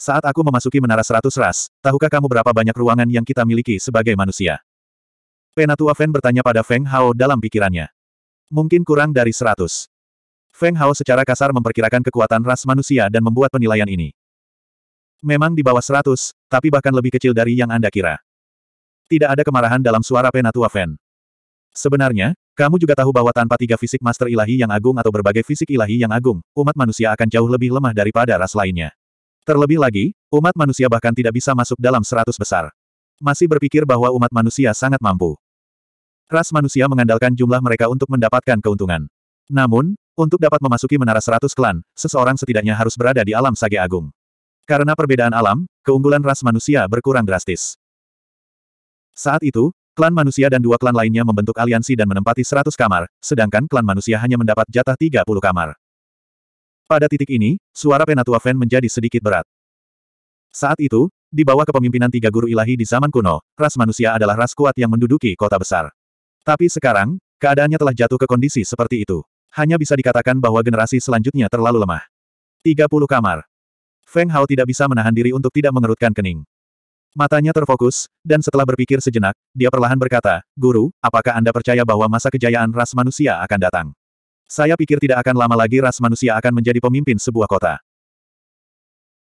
Saat aku memasuki menara seratus ras, tahukah kamu berapa banyak ruangan yang kita miliki sebagai manusia? Penatua Feng bertanya pada Feng Hao dalam pikirannya. Mungkin kurang dari seratus. Feng Hao secara kasar memperkirakan kekuatan ras manusia dan membuat penilaian ini. Memang di bawah seratus, tapi bahkan lebih kecil dari yang Anda kira. Tidak ada kemarahan dalam suara Penatua Feng. Sebenarnya, kamu juga tahu bahwa tanpa tiga fisik master ilahi yang agung atau berbagai fisik ilahi yang agung, umat manusia akan jauh lebih lemah daripada ras lainnya. Terlebih lagi, umat manusia bahkan tidak bisa masuk dalam seratus besar. Masih berpikir bahwa umat manusia sangat mampu. Ras manusia mengandalkan jumlah mereka untuk mendapatkan keuntungan. Namun, untuk dapat memasuki menara seratus klan, seseorang setidaknya harus berada di alam sage agung. Karena perbedaan alam, keunggulan ras manusia berkurang drastis. Saat itu, Klan manusia dan dua klan lainnya membentuk aliansi dan menempati 100 kamar, sedangkan klan manusia hanya mendapat jatah 30 kamar. Pada titik ini, suara Penatua Fan menjadi sedikit berat. Saat itu, di bawah kepemimpinan tiga guru ilahi di zaman kuno, ras manusia adalah ras kuat yang menduduki kota besar. Tapi sekarang, keadaannya telah jatuh ke kondisi seperti itu. Hanya bisa dikatakan bahwa generasi selanjutnya terlalu lemah. 30 kamar. Feng Hao tidak bisa menahan diri untuk tidak mengerutkan kening. Matanya terfokus, dan setelah berpikir sejenak, dia perlahan berkata, Guru, apakah Anda percaya bahwa masa kejayaan ras manusia akan datang? Saya pikir tidak akan lama lagi ras manusia akan menjadi pemimpin sebuah kota.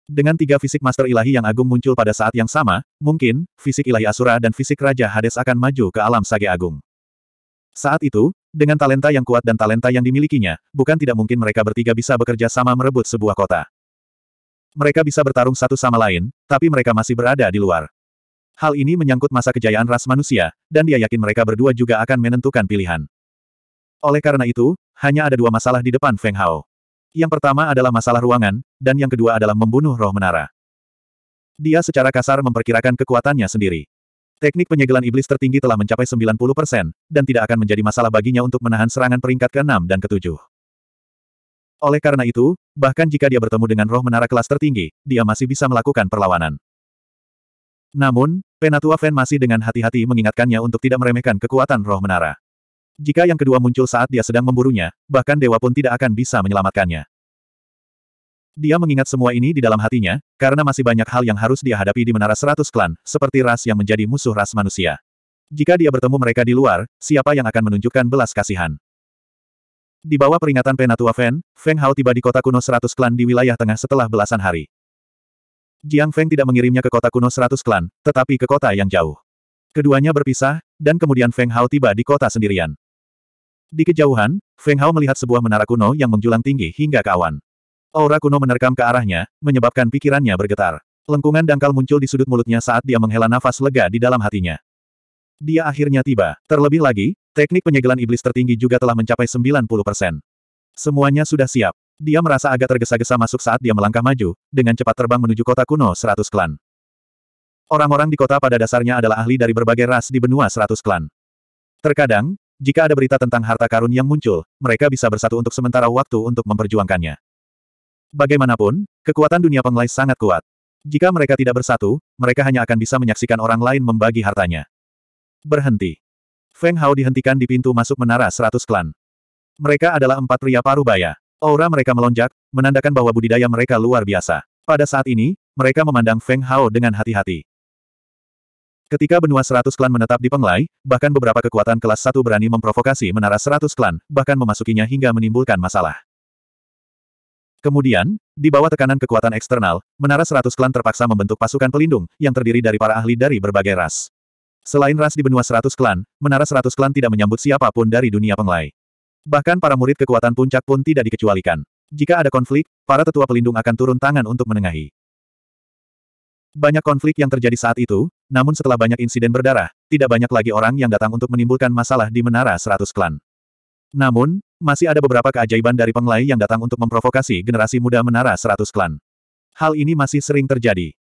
Dengan tiga fisik master ilahi yang agung muncul pada saat yang sama, mungkin, fisik ilahi Asura dan fisik Raja Hades akan maju ke alam sage agung. Saat itu, dengan talenta yang kuat dan talenta yang dimilikinya, bukan tidak mungkin mereka bertiga bisa bekerja sama merebut sebuah kota. Mereka bisa bertarung satu sama lain, tapi mereka masih berada di luar. Hal ini menyangkut masa kejayaan ras manusia, dan dia yakin mereka berdua juga akan menentukan pilihan. Oleh karena itu, hanya ada dua masalah di depan Feng Hao. Yang pertama adalah masalah ruangan, dan yang kedua adalah membunuh roh menara. Dia secara kasar memperkirakan kekuatannya sendiri. Teknik penyegelan iblis tertinggi telah mencapai 90%, dan tidak akan menjadi masalah baginya untuk menahan serangan peringkat ke-6 dan ke-7. Oleh karena itu, bahkan jika dia bertemu dengan roh menara kelas tertinggi, dia masih bisa melakukan perlawanan. Namun, Penatua Fan masih dengan hati-hati mengingatkannya untuk tidak meremehkan kekuatan roh menara. Jika yang kedua muncul saat dia sedang memburunya, bahkan dewa pun tidak akan bisa menyelamatkannya. Dia mengingat semua ini di dalam hatinya, karena masih banyak hal yang harus dia hadapi di Menara Seratus Klan, seperti ras yang menjadi musuh ras manusia. Jika dia bertemu mereka di luar, siapa yang akan menunjukkan belas kasihan? Di bawah peringatan Penatua Fen, Feng Hao tiba di kota kuno 100 klan di wilayah tengah setelah belasan hari. Jiang Feng tidak mengirimnya ke kota kuno 100 klan, tetapi ke kota yang jauh. Keduanya berpisah, dan kemudian Feng Hao tiba di kota sendirian. Di kejauhan, Feng Hao melihat sebuah menara kuno yang menjulang tinggi hingga ke awan. Aura kuno menerkam ke arahnya, menyebabkan pikirannya bergetar. Lengkungan dangkal muncul di sudut mulutnya saat dia menghela nafas lega di dalam hatinya. Dia akhirnya tiba. Terlebih lagi, Teknik penyegelan iblis tertinggi juga telah mencapai 90%. Semuanya sudah siap. Dia merasa agak tergesa-gesa masuk saat dia melangkah maju, dengan cepat terbang menuju kota kuno 100 klan. Orang-orang di kota pada dasarnya adalah ahli dari berbagai ras di benua 100 klan. Terkadang, jika ada berita tentang harta karun yang muncul, mereka bisa bersatu untuk sementara waktu untuk memperjuangkannya. Bagaimanapun, kekuatan dunia penglai sangat kuat. Jika mereka tidak bersatu, mereka hanya akan bisa menyaksikan orang lain membagi hartanya. Berhenti. Feng Hao dihentikan di pintu masuk menara seratus klan. Mereka adalah empat pria paruh baya. Aura mereka melonjak, menandakan bahwa budidaya mereka luar biasa. Pada saat ini, mereka memandang Feng Hao dengan hati-hati. Ketika benua seratus klan menetap di Penglai, bahkan beberapa kekuatan kelas satu berani memprovokasi menara seratus klan, bahkan memasukinya hingga menimbulkan masalah. Kemudian, di bawah tekanan kekuatan eksternal, menara seratus klan terpaksa membentuk pasukan pelindung, yang terdiri dari para ahli dari berbagai ras. Selain ras di benua seratus klan, menara seratus klan tidak menyambut siapapun dari dunia penglai. Bahkan para murid kekuatan puncak pun tidak dikecualikan. Jika ada konflik, para tetua pelindung akan turun tangan untuk menengahi. Banyak konflik yang terjadi saat itu, namun setelah banyak insiden berdarah, tidak banyak lagi orang yang datang untuk menimbulkan masalah di menara seratus klan. Namun, masih ada beberapa keajaiban dari penglai yang datang untuk memprovokasi generasi muda menara seratus klan. Hal ini masih sering terjadi.